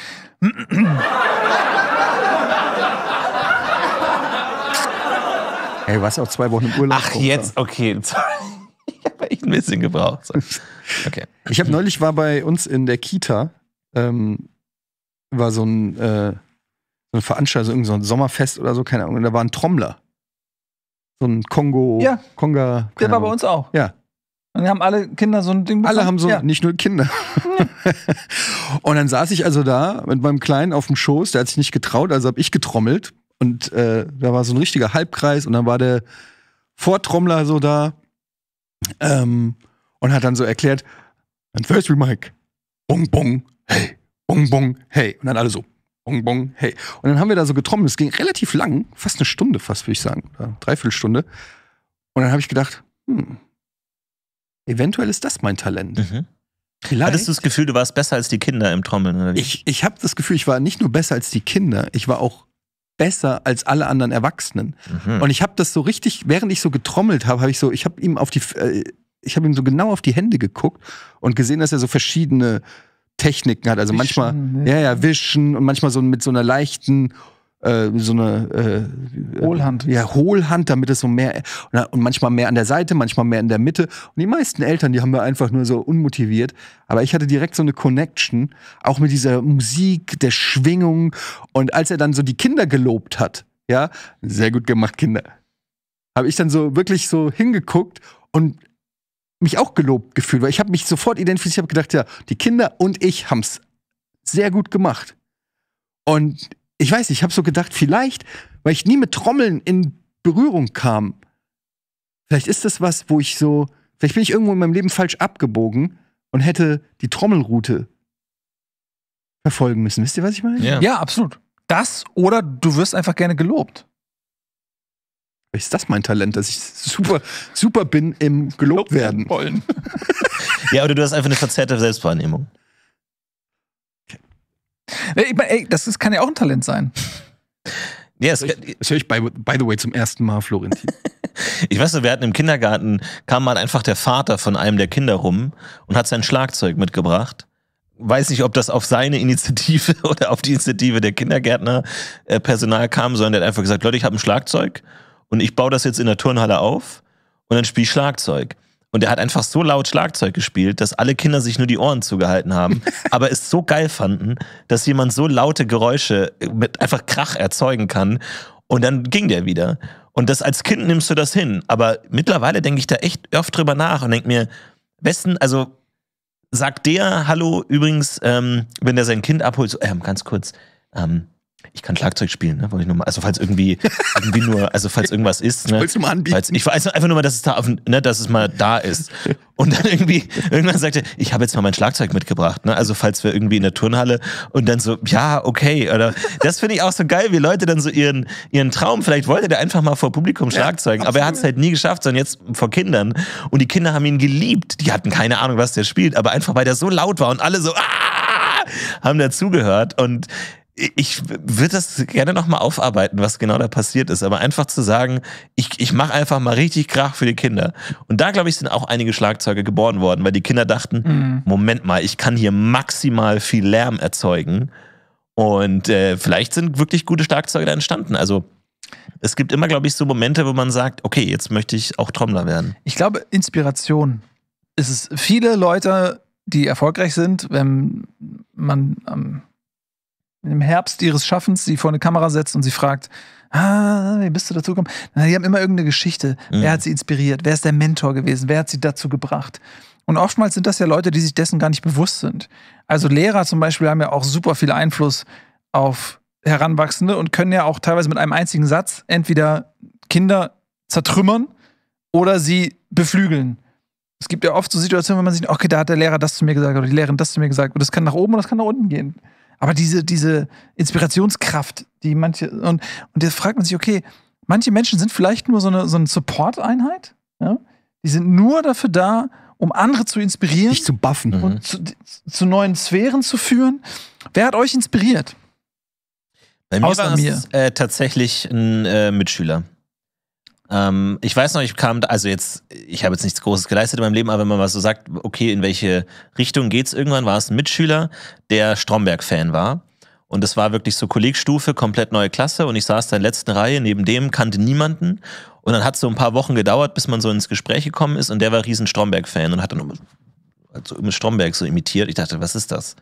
Ey, du warst ja auch zwei Wochen im Urlaub. Ach, jetzt, okay. ich habe echt ein bisschen gebraucht. Okay. Ich habe neulich war bei uns in der Kita, ähm, war so ein, äh, eine Veranstaltung, so ein Sommerfest oder so, keine Ahnung. Und da war ein Trommler. So ein Kongo, ja. Konga. Der war bei uns auch. Ja. Und dann haben alle Kinder so ein Ding bekommen. Alle haben so, ja. nicht nur Kinder. und dann saß ich also da mit meinem Kleinen auf dem Schoß, der hat sich nicht getraut, also habe ich getrommelt. Und äh, da war so ein richtiger Halbkreis und dann war der Vortrommler so da ähm, und hat dann so erklärt, and first we Mike, bong bong, hey, bong bong, hey. Und dann alle so, bong bong, hey. Und dann haben wir da so getrommelt, es ging relativ lang, fast eine Stunde fast, würde ich sagen, dreiviertel Stunde. Und dann habe ich gedacht, hm, eventuell ist das mein Talent. Mhm. Vielleicht. Hattest du das Gefühl, du warst besser als die Kinder im Trommeln? Oder wie? Ich, ich habe das Gefühl, ich war nicht nur besser als die Kinder, ich war auch besser als alle anderen Erwachsenen. Mhm. Und ich habe das so richtig, während ich so getrommelt habe, habe ich so, ich habe ihm auf die, äh, ich habe ihm so genau auf die Hände geguckt und gesehen, dass er so verschiedene Techniken hat. Also wischen, manchmal, ne? ja, ja, wischen und manchmal so mit so einer leichten äh, so eine äh, Hohlhand. Ja, Hohlhand, damit es so mehr und manchmal mehr an der Seite, manchmal mehr in der Mitte. Und die meisten Eltern, die haben wir einfach nur so unmotiviert. Aber ich hatte direkt so eine Connection, auch mit dieser Musik, der Schwingung. Und als er dann so die Kinder gelobt hat, ja, sehr gut gemacht, Kinder, habe ich dann so wirklich so hingeguckt und mich auch gelobt gefühlt, weil ich habe mich sofort identifiziert, ich habe gedacht, ja, die Kinder und ich haben es sehr gut gemacht. Und ich weiß, nicht, ich habe so gedacht, vielleicht, weil ich nie mit Trommeln in Berührung kam, vielleicht ist das was, wo ich so, vielleicht bin ich irgendwo in meinem Leben falsch abgebogen und hätte die Trommelroute verfolgen müssen. Wisst ihr, was ich meine? Ja, ja absolut. Das oder du wirst einfach gerne gelobt. Vielleicht ist das mein Talent, dass ich super, super bin im gelobt werden. Wollen. ja, oder du hast einfach eine verzerrte Selbstwahrnehmung. Ich meine, ey, das ist, kann ja auch ein Talent sein. Ja, das, das höre ich, by, by the way zum ersten Mal, Florentin. ich weiß noch, wir hatten im Kindergarten, kam mal einfach der Vater von einem der Kinder rum und hat sein Schlagzeug mitgebracht weiß nicht, ob das auf seine Initiative oder auf die Initiative der Kindergärtner-Personal äh, kam, sondern der hat einfach gesagt, Leute, ich habe ein Schlagzeug und ich baue das jetzt in der Turnhalle auf und dann spiele ich Schlagzeug. Und er hat einfach so laut Schlagzeug gespielt, dass alle Kinder sich nur die Ohren zugehalten haben, aber es so geil fanden, dass jemand so laute Geräusche mit einfach Krach erzeugen kann. Und dann ging der wieder. Und das als Kind nimmst du das hin. Aber mittlerweile denke ich da echt oft drüber nach und denke mir, besten, also sagt der, hallo, übrigens, ähm, wenn der sein Kind abholt, so, ähm, ganz kurz, ähm, ich kann Schlagzeug spielen, ne? Wollte ich nur mal, also falls irgendwie, irgendwie nur, also falls irgendwas ist, ne? Wolltest du mal anbieten? Falls, ich weiß einfach nur mal, dass es da, auf, ne, dass es mal da ist. Und dann irgendwie, irgendwann sagte, ich habe jetzt mal mein Schlagzeug mitgebracht, ne? Also falls wir irgendwie in der Turnhalle und dann so, ja, okay, oder das finde ich auch so geil, wie Leute dann so ihren, ihren Traum, vielleicht wollte der einfach mal vor Publikum Schlagzeugen, ja, aber er hat es halt nie geschafft, sondern jetzt vor Kindern. Und die Kinder haben ihn geliebt. Die hatten keine Ahnung, was der spielt, aber einfach, weil der so laut war und alle so, ah! haben dazugehört und ich würde das gerne nochmal aufarbeiten, was genau da passiert ist. Aber einfach zu sagen, ich, ich mache einfach mal richtig Krach für die Kinder. Und da, glaube ich, sind auch einige Schlagzeuge geboren worden, weil die Kinder dachten, mhm. Moment mal, ich kann hier maximal viel Lärm erzeugen. Und äh, vielleicht sind wirklich gute Schlagzeuge da entstanden. Also es gibt immer, glaube ich, so Momente, wo man sagt, okay, jetzt möchte ich auch Trommler werden. Ich glaube, Inspiration. Es ist viele Leute, die erfolgreich sind, wenn man am ähm im Herbst ihres Schaffens sie vor eine Kamera setzt und sie fragt, ah, wie bist du dazu gekommen? die haben immer irgendeine Geschichte. Mhm. Wer hat sie inspiriert? Wer ist der Mentor gewesen? Wer hat sie dazu gebracht? Und oftmals sind das ja Leute, die sich dessen gar nicht bewusst sind. Also Lehrer zum Beispiel haben ja auch super viel Einfluss auf Heranwachsende und können ja auch teilweise mit einem einzigen Satz entweder Kinder zertrümmern oder sie beflügeln. Es gibt ja oft so Situationen, wenn man sich, okay, da hat der Lehrer das zu mir gesagt oder die Lehrerin das zu mir gesagt. Und das kann nach oben oder das kann nach unten gehen. Aber diese, diese Inspirationskraft, die manche, und, und jetzt fragt man sich, okay, manche Menschen sind vielleicht nur so eine, so eine Support-Einheit, ja? die sind nur dafür da, um andere zu inspirieren. Dich zu buffen. Und mhm. zu, zu neuen Sphären zu führen. Wer hat euch inspiriert? Bei mir Außer war es Äh, tatsächlich ein äh, Mitschüler. Ähm, ich weiß noch, ich kam, da, also jetzt, ich habe jetzt nichts Großes geleistet in meinem Leben, aber wenn man mal so sagt, okay, in welche Richtung geht's irgendwann, war es ein Mitschüler, der Stromberg-Fan war. Und das war wirklich so Kollegstufe, komplett neue Klasse und ich saß da in der letzten Reihe, neben dem kannte niemanden. Und dann hat es so ein paar Wochen gedauert, bis man so ins Gespräch gekommen ist und der war riesen Stromberg-Fan und hat dann so also Stromberg so imitiert. Ich dachte, was ist das?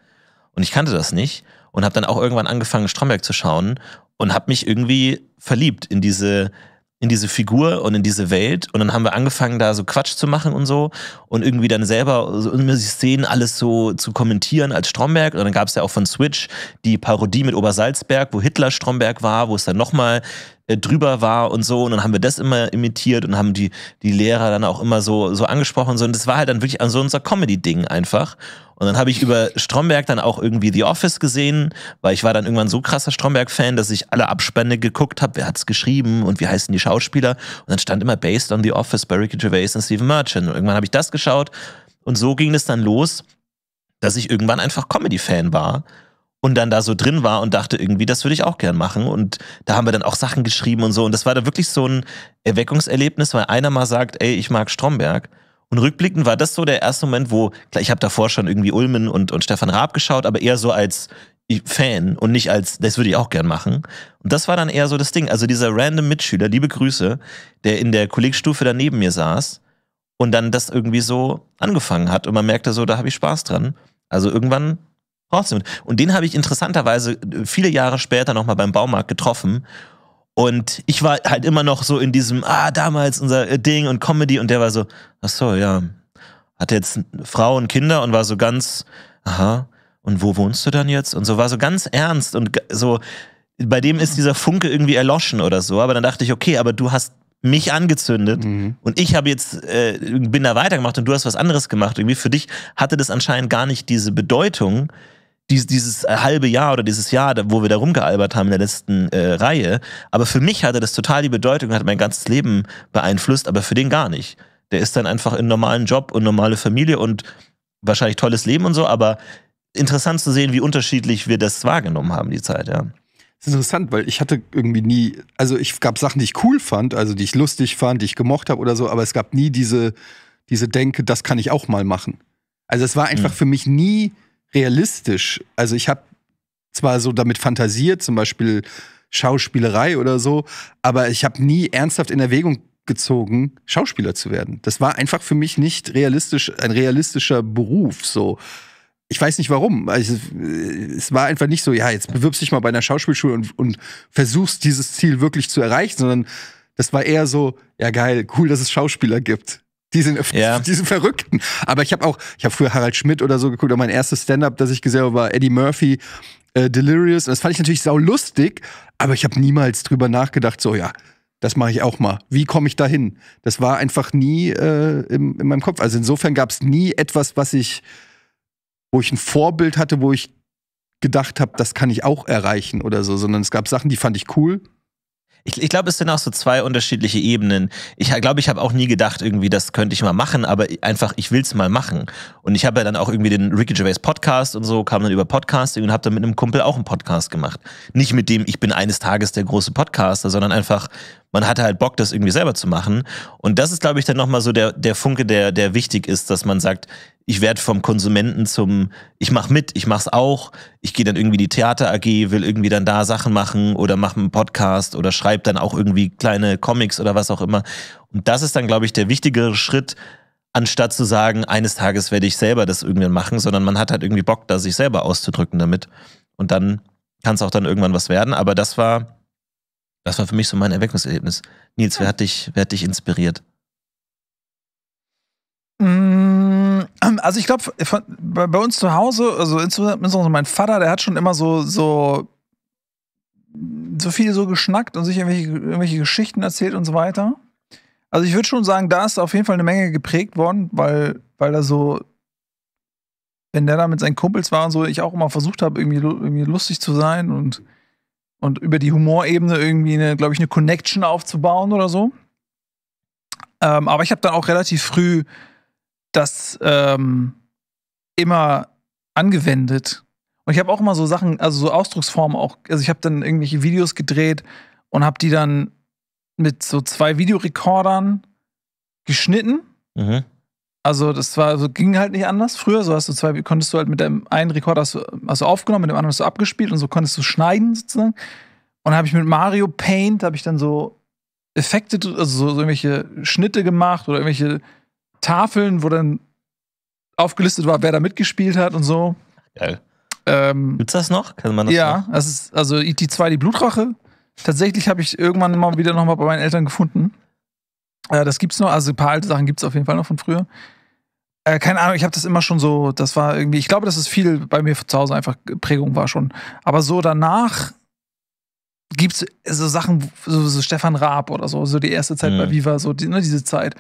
Und ich kannte das nicht und habe dann auch irgendwann angefangen, Stromberg zu schauen und habe mich irgendwie verliebt in diese in diese Figur und in diese Welt. Und dann haben wir angefangen, da so Quatsch zu machen und so. Und irgendwie dann selber so die Szenen alles so zu kommentieren als Stromberg. Und dann gab es ja auch von Switch die Parodie mit Obersalzberg, wo Hitler Stromberg war, wo es dann nochmal äh, drüber war und so. Und dann haben wir das immer imitiert und haben die, die Lehrer dann auch immer so, so angesprochen. Und, so. und das war halt dann wirklich so unser Comedy-Ding einfach. Und dann habe ich über Stromberg dann auch irgendwie The Office gesehen, weil ich war dann irgendwann so krasser Stromberg-Fan, dass ich alle Abspende geguckt habe, wer hat es geschrieben und wie heißen die Schauspieler. Und dann stand immer Based on The Office bei Ricky Gervais und Stephen Merchant. Und irgendwann habe ich das geschaut und so ging es dann los, dass ich irgendwann einfach Comedy-Fan war und dann da so drin war und dachte irgendwie, das würde ich auch gern machen. Und da haben wir dann auch Sachen geschrieben und so. Und das war da wirklich so ein Erweckungserlebnis, weil einer mal sagt, ey, ich mag Stromberg. Und rückblickend war das so der erste Moment, wo, klar, ich habe davor schon irgendwie Ulmen und, und Stefan Raab geschaut, aber eher so als Fan und nicht als, das würde ich auch gern machen. Und das war dann eher so das Ding. Also dieser random Mitschüler, liebe Grüße, der in der Kollegstufe daneben mir saß und dann das irgendwie so angefangen hat. Und man merkte so, da habe ich Spaß dran. Also irgendwann braucht es Und den habe ich interessanterweise äh, viele Jahre später nochmal beim Baumarkt getroffen. Und ich war halt immer noch so in diesem, ah, damals unser äh, Ding und Comedy. Und der war so, ach so, ja, Hatte jetzt Frau und Kinder und war so ganz, aha, und wo wohnst du dann jetzt? Und so war so ganz ernst und so, bei dem ist dieser Funke irgendwie erloschen oder so. Aber dann dachte ich, okay, aber du hast mich angezündet mhm. und ich habe jetzt äh, bin da weitergemacht und du hast was anderes gemacht. Irgendwie für dich hatte das anscheinend gar nicht diese Bedeutung, dieses, dieses äh, halbe Jahr oder dieses Jahr, wo wir da rumgealbert haben in der letzten äh, Reihe. Aber für mich hatte das total die Bedeutung hat mein ganzes Leben beeinflusst, aber für den gar nicht. Der ist dann einfach in normalen Job und normale Familie und wahrscheinlich tolles Leben und so, aber interessant zu sehen, wie unterschiedlich wir das wahrgenommen haben, die Zeit, ja. Das ist interessant, weil ich hatte irgendwie nie, also ich gab Sachen, die ich cool fand, also die ich lustig fand, die ich gemocht habe oder so, aber es gab nie diese, diese Denke, das kann ich auch mal machen. Also es war einfach mhm. für mich nie realistisch. Also ich habe zwar so damit fantasiert, zum Beispiel Schauspielerei oder so, aber ich habe nie ernsthaft in Erwägung gezogen, Schauspieler zu werden. Das war einfach für mich nicht realistisch, ein realistischer Beruf. So, ich weiß nicht warum. Also, äh, es war einfach nicht so, ja, jetzt bewirbst dich mal bei einer Schauspielschule und, und versuchst dieses Ziel wirklich zu erreichen, sondern das war eher so, ja geil, cool, dass es Schauspieler gibt diesen, ja. diesen Verrückten. Aber ich habe auch, ich habe früher Harald Schmidt oder so geguckt, aber mein erstes Stand-up, das ich gesehen habe, war Eddie Murphy, äh, Delirious. Und das fand ich natürlich sau lustig, aber ich habe niemals drüber nachgedacht, so ja, das mache ich auch mal. Wie komme ich da hin? Das war einfach nie äh, in, in meinem Kopf. Also insofern gab es nie etwas, was ich, wo ich ein Vorbild hatte, wo ich gedacht habe, das kann ich auch erreichen oder so, sondern es gab Sachen, die fand ich cool ich, ich glaube, es sind auch so zwei unterschiedliche Ebenen. Ich glaube, ich habe auch nie gedacht, irgendwie, das könnte ich mal machen, aber einfach, ich will es mal machen. Und ich habe ja dann auch irgendwie den Ricky Gervais Podcast und so, kam dann über Podcasting und habe dann mit einem Kumpel auch einen Podcast gemacht. Nicht mit dem, ich bin eines Tages der große Podcaster, sondern einfach, man hatte halt Bock, das irgendwie selber zu machen. Und das ist, glaube ich, dann nochmal so der, der Funke, der, der wichtig ist, dass man sagt, ich werde vom Konsumenten zum, ich mache mit, ich mach's auch, ich gehe dann irgendwie die Theater AG, will irgendwie dann da Sachen machen oder mache einen Podcast oder schreibe dann auch irgendwie kleine Comics oder was auch immer. Und das ist dann, glaube ich, der wichtigere Schritt, anstatt zu sagen, eines Tages werde ich selber das irgendwann machen, sondern man hat halt irgendwie Bock, da sich selber auszudrücken damit. Und dann kann es auch dann irgendwann was werden. Aber das war, das war für mich so mein Erweckungserlebnis. Nils, wer hat dich, wer hat dich inspiriert? Mm ähm, also ich glaube, bei, bei, uns zu Hause, also insbesondere mein Vater, der hat schon immer so, so, so viel so geschnackt und sich irgendwelche, irgendwelche Geschichten erzählt und so weiter. Also ich würde schon sagen, da ist auf jeden Fall eine Menge geprägt worden, weil, weil er so, wenn der da mit seinen Kumpels war und so, ich auch immer versucht habe, irgendwie, irgendwie lustig zu sein und, und über die Humorebene irgendwie eine, glaube ich, eine Connection aufzubauen oder so. Ähm, aber ich habe dann auch relativ früh das ähm, immer angewendet. Und ich habe auch immer so Sachen, also so Ausdrucksformen auch. Also ich habe dann irgendwelche Videos gedreht und habe die dann mit so zwei Videorekordern geschnitten. Mhm. Also das war, so also ging halt nicht anders. Früher so hast du zwei, konntest du halt mit dem einen Rekorder hast du, hast du aufgenommen, mit dem anderen hast du abgespielt und so konntest du schneiden sozusagen. Und dann habe ich mit Mario Paint habe ich dann so Effekte, also so, so irgendwelche Schnitte gemacht oder irgendwelche Tafeln, wo dann aufgelistet war, wer da mitgespielt hat und so. Geil. Ähm, Gibt's das noch? Kann man das Ja, noch? das ist also E.T. 2, die Blutrache. Tatsächlich habe ich irgendwann mal wieder nochmal bei meinen Eltern gefunden. Äh, das gibt's noch, also ein paar alte Sachen gibt's auf jeden Fall noch von früher. Äh, keine Ahnung, ich habe das immer schon so, das war irgendwie, ich glaube, dass es viel bei mir zu Hause einfach Prägung war schon. Aber so danach gibt's so Sachen, so, so Stefan Raab oder so, so die erste Zeit mhm. bei Viva, so die, ne, diese Zeit.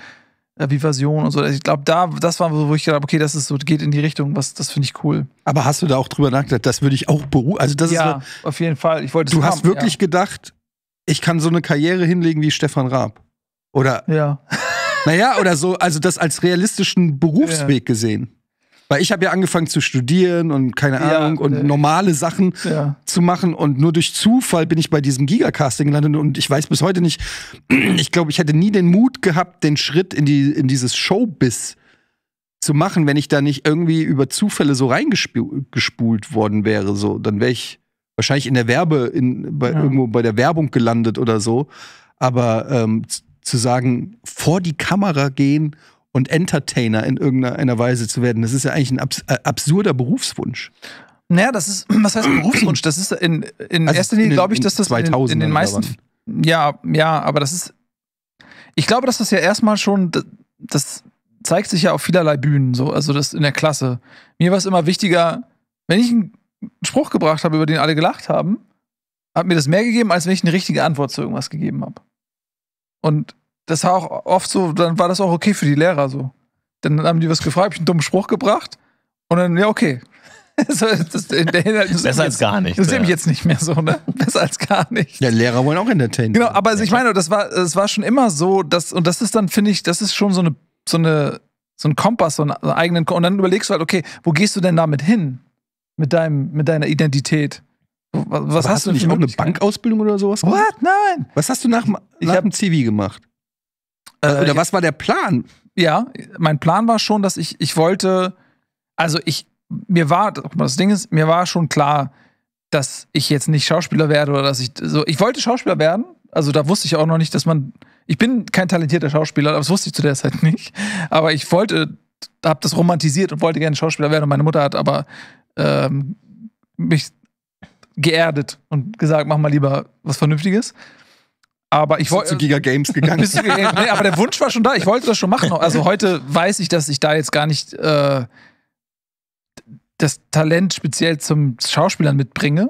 Äh, Vivasion und so. Also ich glaube, da, das war so, wo ich gedacht habe, okay, das ist so, geht in die Richtung, was, das finde ich cool. Aber hast du da auch drüber nachgedacht, das würde ich auch beruhigen? Also ja, ist so, auf jeden Fall. Ich wollte Du hast wirklich ja. gedacht, ich kann so eine Karriere hinlegen wie Stefan Raab. Oder? Ja. Naja, oder so, also das als realistischen Berufsweg ja. gesehen. Weil ich habe ja angefangen zu studieren und keine Ahnung ja, und nee. normale Sachen ja. zu machen und nur durch Zufall bin ich bei diesem Gigacasting gelandet und ich weiß bis heute nicht, ich glaube, ich hätte nie den Mut gehabt, den Schritt in, die, in dieses Showbiz zu machen, wenn ich da nicht irgendwie über Zufälle so reingespult worden wäre. So, dann wäre ich wahrscheinlich in der Werbe, in, bei, ja. irgendwo bei der Werbung gelandet oder so. Aber ähm, zu sagen, vor die Kamera gehen und Entertainer in irgendeiner Weise zu werden. Das ist ja eigentlich ein abs äh, absurder Berufswunsch. Naja, das ist, was heißt Berufswunsch? Das ist in, in also erster Linie, glaube ich, dass das in, in den meisten. Ja, ja, aber das ist. Ich glaube, dass das ja erstmal schon. Das zeigt sich ja auf vielerlei Bühnen, so, also das in der Klasse. Mir war es immer wichtiger, wenn ich einen Spruch gebracht habe, über den alle gelacht haben, hat mir das mehr gegeben, als wenn ich eine richtige Antwort zu irgendwas gegeben habe. Und das war auch oft so, dann war das auch okay für die Lehrer so. Dann haben die was gefragt, hab ich einen dummen Spruch gebracht und dann, ja, okay. so, das, Besser als gar nicht. Das ja. nehme ich jetzt nicht mehr so, ne? Besser als gar nicht. Ja, Lehrer wollen auch entertainen. Genau, aber also ich meine, das war, das war schon immer so, dass, und das ist dann, finde ich, das ist schon so eine, so eine, so ein Kompass, so einen eigenen, und dann überlegst du halt, okay, wo gehst du denn damit hin? Mit deinem, mit deiner Identität? Was, was hast, du nicht auch eine Bankausbildung oder sowas? Gemacht? What? Nein! Was hast du nach, nach ich hab, dem CV gemacht? Äh, Oder was war der Plan? Ja, mein Plan war schon, dass ich, ich wollte, also ich, mir war, das Ding ist, mir war schon klar, dass ich jetzt nicht Schauspieler werde oder dass ich so, ich wollte Schauspieler werden. Also da wusste ich auch noch nicht, dass man, ich bin kein talentierter Schauspieler, aber das wusste ich zu der Zeit nicht. Aber ich wollte, hab das romantisiert und wollte gerne Schauspieler werden und meine Mutter hat aber ähm, mich geerdet und gesagt, mach mal lieber was Vernünftiges. Aber ich wollte zu Giga Games gegangen. bist du, nee, aber der Wunsch war schon da. Ich wollte das schon machen. Also heute weiß ich, dass ich da jetzt gar nicht äh, das Talent speziell zum Schauspielern mitbringe.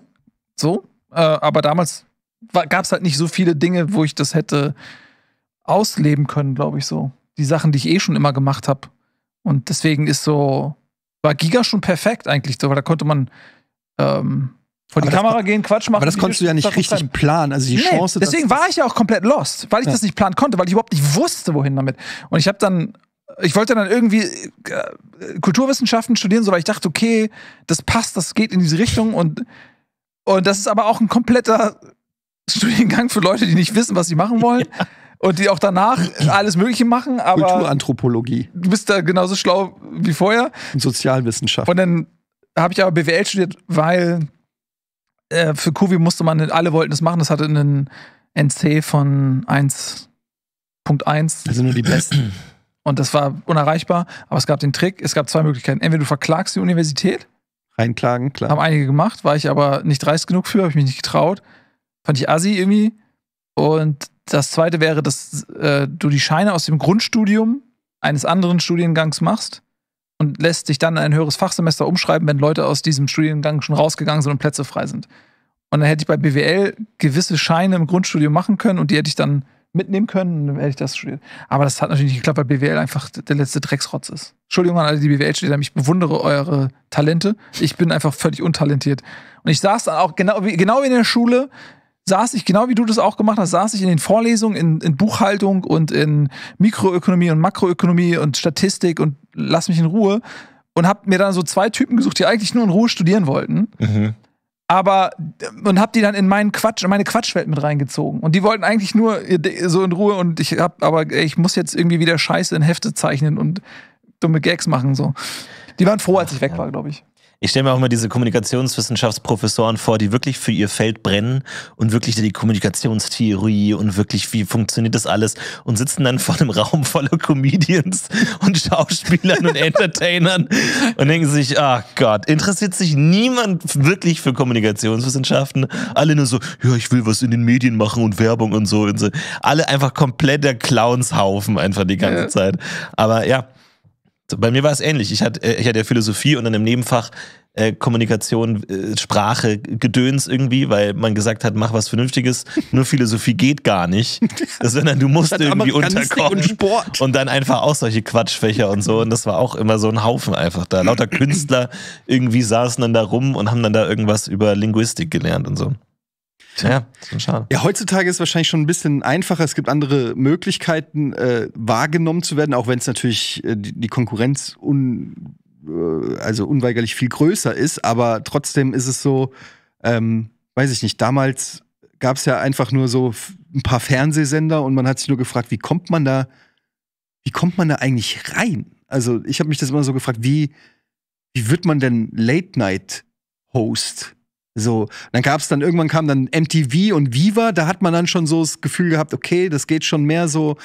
So. Äh, aber damals gab es halt nicht so viele Dinge, wo ich das hätte ausleben können, glaube ich so. Die Sachen, die ich eh schon immer gemacht habe. Und deswegen ist so, war Giga schon perfekt eigentlich so, weil da konnte man ähm, vor die aber Kamera das, gehen, Quatsch machen. Aber das konntest du ja nicht richtig planen. Also die nee, Chance. Deswegen war ich ja auch komplett lost, weil ich ja. das nicht planen konnte, weil ich überhaupt nicht wusste, wohin damit. Und ich habe dann ich wollte dann irgendwie äh, Kulturwissenschaften studieren, so weil ich dachte, okay, das passt, das geht in diese Richtung und, und das ist aber auch ein kompletter Studiengang für Leute, die nicht wissen, was sie machen wollen. Ja. Und die auch danach alles Mögliche machen, aber. Kulturanthropologie. Du bist da genauso schlau wie vorher. Sozialwissenschaft. Und dann habe ich aber BWL studiert, weil äh, für Kuvi musste man, alle wollten es machen, das hatte einen NC von 1.1. Also nur die besten. Und das war unerreichbar, aber es gab den Trick, es gab zwei Möglichkeiten. Entweder du verklagst die Universität. Reinklagen, klar. Haben einige gemacht, war ich aber nicht dreist genug für, habe ich mich nicht getraut. Fand ich assi irgendwie. Und das zweite wäre, dass äh, du die Scheine aus dem Grundstudium eines anderen Studiengangs machst und lässt sich dann ein höheres Fachsemester umschreiben, wenn Leute aus diesem Studiengang schon rausgegangen sind und Plätze frei sind. Und dann hätte ich bei BWL gewisse Scheine im Grundstudium machen können und die hätte ich dann mitnehmen können, und dann hätte ich das studiert. Aber das hat natürlich nicht geklappt, weil BWL einfach der letzte Drecksrotz ist. Entschuldigung an alle, die BWL studieren, ich bewundere eure Talente. Ich bin einfach völlig untalentiert. Und ich saß dann auch genau wie, genau wie in der Schule saß ich, genau wie du das auch gemacht hast, saß ich in den Vorlesungen in, in Buchhaltung und in Mikroökonomie und Makroökonomie und Statistik und lass mich in Ruhe und hab mir dann so zwei Typen gesucht, die eigentlich nur in Ruhe studieren wollten. Mhm. Aber und hab die dann in meinen Quatsch, in meine Quatschwelt mit reingezogen. Und die wollten eigentlich nur so in Ruhe und ich hab, aber ich muss jetzt irgendwie wieder Scheiße in Hefte zeichnen und dumme Gags machen so. Die waren froh, als ich weg war, glaube ich. Ich stelle mir auch mal diese Kommunikationswissenschaftsprofessoren vor, die wirklich für ihr Feld brennen und wirklich die Kommunikationstheorie und wirklich, wie funktioniert das alles und sitzen dann vor einem Raum voller Comedians und Schauspielern und Entertainern und denken sich, ach Gott, interessiert sich niemand wirklich für Kommunikationswissenschaften? Alle nur so, ja, ich will was in den Medien machen und Werbung und so. Und so. Alle einfach kompletter Clownshaufen einfach die ganze ja. Zeit. Aber ja, bei mir war es ähnlich. Ich hatte, äh, ich hatte ja Philosophie und dann im Nebenfach äh, Kommunikation, äh, Sprache, Gedöns irgendwie, weil man gesagt hat, mach was Vernünftiges. Nur Philosophie geht gar nicht, sondern du musst irgendwie unterkommen. Und, Sport. und dann einfach auch solche Quatschfächer und so. Und das war auch immer so ein Haufen einfach da. Lauter Künstler irgendwie saßen dann da rum und haben dann da irgendwas über Linguistik gelernt und so. Tja, schon schade. Ja, heutzutage ist es wahrscheinlich schon ein bisschen einfacher. Es gibt andere Möglichkeiten, äh, wahrgenommen zu werden, auch wenn es natürlich äh, die, die Konkurrenz un, äh, also unweigerlich viel größer ist. Aber trotzdem ist es so, ähm, weiß ich nicht, damals gab es ja einfach nur so ein paar Fernsehsender und man hat sich nur gefragt, wie kommt man da, wie kommt man da eigentlich rein? Also ich habe mich das immer so gefragt, wie, wie wird man denn Late Night Host? So, dann gab es dann irgendwann kam dann MTV und Viva, da hat man dann schon so das Gefühl gehabt, okay, das geht schon mehr so,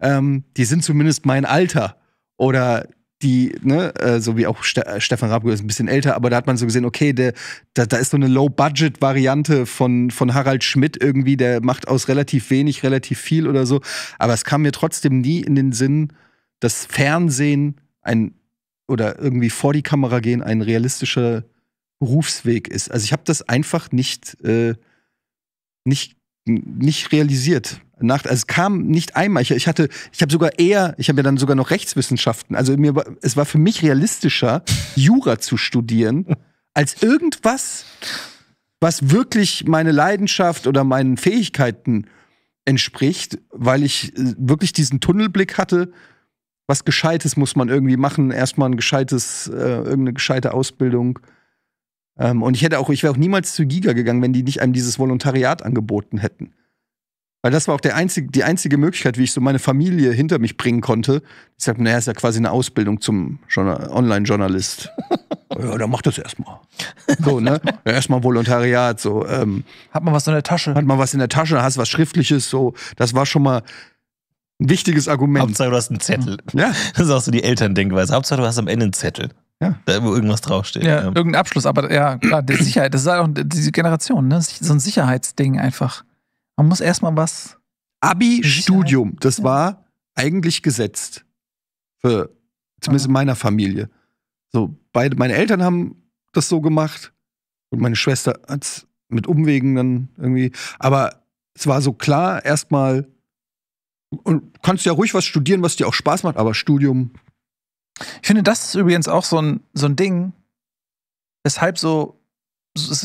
ähm, die sind zumindest mein Alter. Oder die, ne, äh, so wie auch Ste äh, Stefan Rabke ist ein bisschen älter, aber da hat man so gesehen, okay, der, da, da ist so eine Low-Budget-Variante von, von Harald Schmidt irgendwie, der macht aus relativ wenig relativ viel oder so. Aber es kam mir trotzdem nie in den Sinn, dass Fernsehen ein oder irgendwie vor die Kamera gehen ein realistischer Berufsweg ist. Also ich habe das einfach nicht, äh, nicht, nicht realisiert. Nach, also es kam nicht einmal. Ich, ich hatte, ich habe sogar eher, ich habe ja dann sogar noch Rechtswissenschaften. Also mir, es war für mich realistischer, Jura zu studieren, als irgendwas, was wirklich meine Leidenschaft oder meinen Fähigkeiten entspricht, weil ich äh, wirklich diesen Tunnelblick hatte. Was Gescheites muss man irgendwie machen. Erstmal ein gescheites, äh, irgendeine gescheite Ausbildung. Ähm, und ich hätte auch, ich wäre auch niemals zu Giga gegangen, wenn die nicht einem dieses Volontariat angeboten hätten. Weil das war auch der einzige, die einzige Möglichkeit, wie ich so meine Familie hinter mich bringen konnte. Ich sagte, naja, ist ja quasi eine Ausbildung zum Online-Journalist. ja, dann mach das erstmal. So, ne? Ja, erstmal Volontariat. So, ähm, hat man was in der Tasche? Hat man was in der Tasche, hast du was Schriftliches, so. Das war schon mal ein wichtiges Argument. Hauptsache, du hast einen Zettel. Ja. Das ist auch so die Elterndenkweise. Hauptsache, du hast am Ende einen Zettel. Ja. Da, wo irgendwas draufsteht. Ja, ja. irgendein Abschluss, aber ja, klar, die Sicherheit, das ist halt auch diese Generation, ne? So ein Sicherheitsding einfach. Man muss erstmal was. Abi-Studium, das ja. war eigentlich gesetzt. Für, zumindest in meiner Familie. So, beide, meine Eltern haben das so gemacht und meine Schwester hat es mit Umwegen dann irgendwie. Aber es war so klar, erstmal, und kannst ja ruhig was studieren, was dir auch Spaß macht, aber Studium ich finde, das ist übrigens auch so ein, so ein Ding, weshalb so,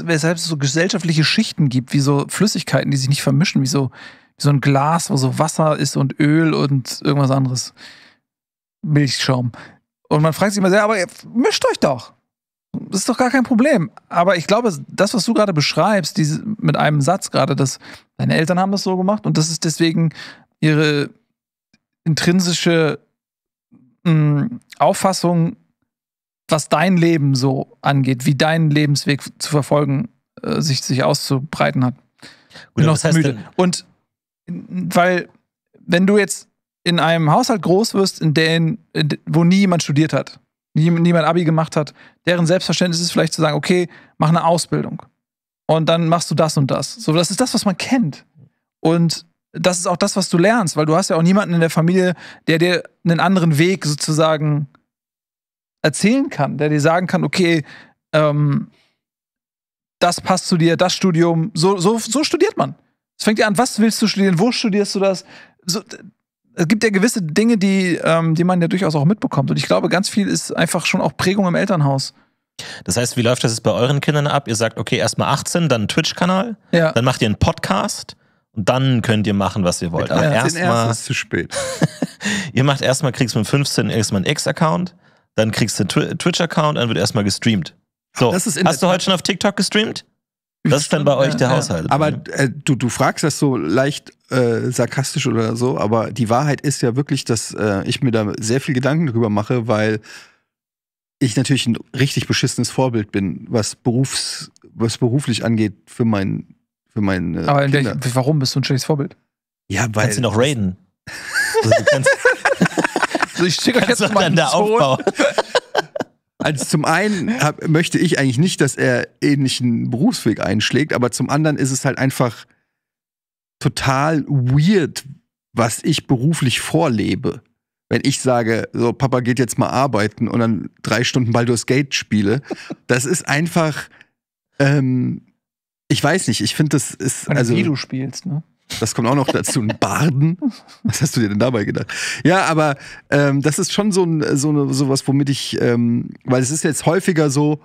weshalb es so gesellschaftliche Schichten gibt, wie so Flüssigkeiten, die sich nicht vermischen, wie so, wie so ein Glas, wo so Wasser ist und Öl und irgendwas anderes. Milchschaum. Und man fragt sich immer sehr, aber mischt euch doch. Das ist doch gar kein Problem. Aber ich glaube, das, was du gerade beschreibst, diese, mit einem Satz gerade, dass deine Eltern haben das so gemacht und das ist deswegen ihre intrinsische mh, ähm, Auffassung, was dein Leben so angeht, wie dein Lebensweg zu verfolgen, äh, sich, sich auszubreiten hat. Bin noch müde. Denn? Und weil, wenn du jetzt in einem Haushalt groß wirst, in den, wo nie jemand studiert hat, niemand Abi gemacht hat, deren Selbstverständnis ist vielleicht zu sagen, okay, mach eine Ausbildung. Und dann machst du das und das. So, das ist das, was man kennt. Und das ist auch das, was du lernst, weil du hast ja auch niemanden in der Familie, der dir einen anderen Weg sozusagen erzählen kann, der dir sagen kann, okay, ähm, das passt zu dir, das Studium, so, so, so studiert man. Es fängt ja an, was willst du studieren, wo studierst du das? So, es gibt ja gewisse Dinge, die, ähm, die man ja durchaus auch mitbekommt. Und ich glaube, ganz viel ist einfach schon auch Prägung im Elternhaus. Das heißt, wie läuft das jetzt bei euren Kindern ab? Ihr sagt, okay, erstmal 18, dann Twitch-Kanal, ja. dann macht ihr einen Podcast, und dann könnt ihr machen, was ihr wollt. Mit Aber erstmal ist zu spät. ihr macht erstmal, kriegst mit 15 erstmal einen X-Account, dann kriegst du einen Twitch-Account, dann wird erstmal gestreamt. So, hast du heute schon auf TikTok gestreamt? Das ist dann bei euch der Haushalt. Aber mhm. äh, du, du fragst das so leicht äh, sarkastisch oder so, aber die Wahrheit ist ja wirklich, dass äh, ich mir da sehr viel Gedanken drüber mache, weil ich natürlich ein richtig beschissenes Vorbild bin, was, Berufs-, was beruflich angeht für meinen für meine. Aber Kinder. Der, warum bist du ein schlechtes Vorbild? Ja, weil. Kannst du noch raiden? also, du kannst, so, ich schicke euch jetzt mal einen der Aufbau. Also zum einen hab, möchte ich eigentlich nicht, dass er ähnlichen Berufsweg einschlägt, aber zum anderen ist es halt einfach total weird, was ich beruflich vorlebe. Wenn ich sage, so Papa geht jetzt mal arbeiten und dann drei Stunden Baldur's Gate spiele, das ist einfach ähm, ich weiß nicht, ich finde, das ist. Und also, wie du spielst, ne? Das kommt auch noch dazu. Ein Barden? Was hast du dir denn dabei gedacht? Ja, aber ähm, das ist schon so, ein, so, eine, so was, womit ich, ähm, weil es ist jetzt häufiger so,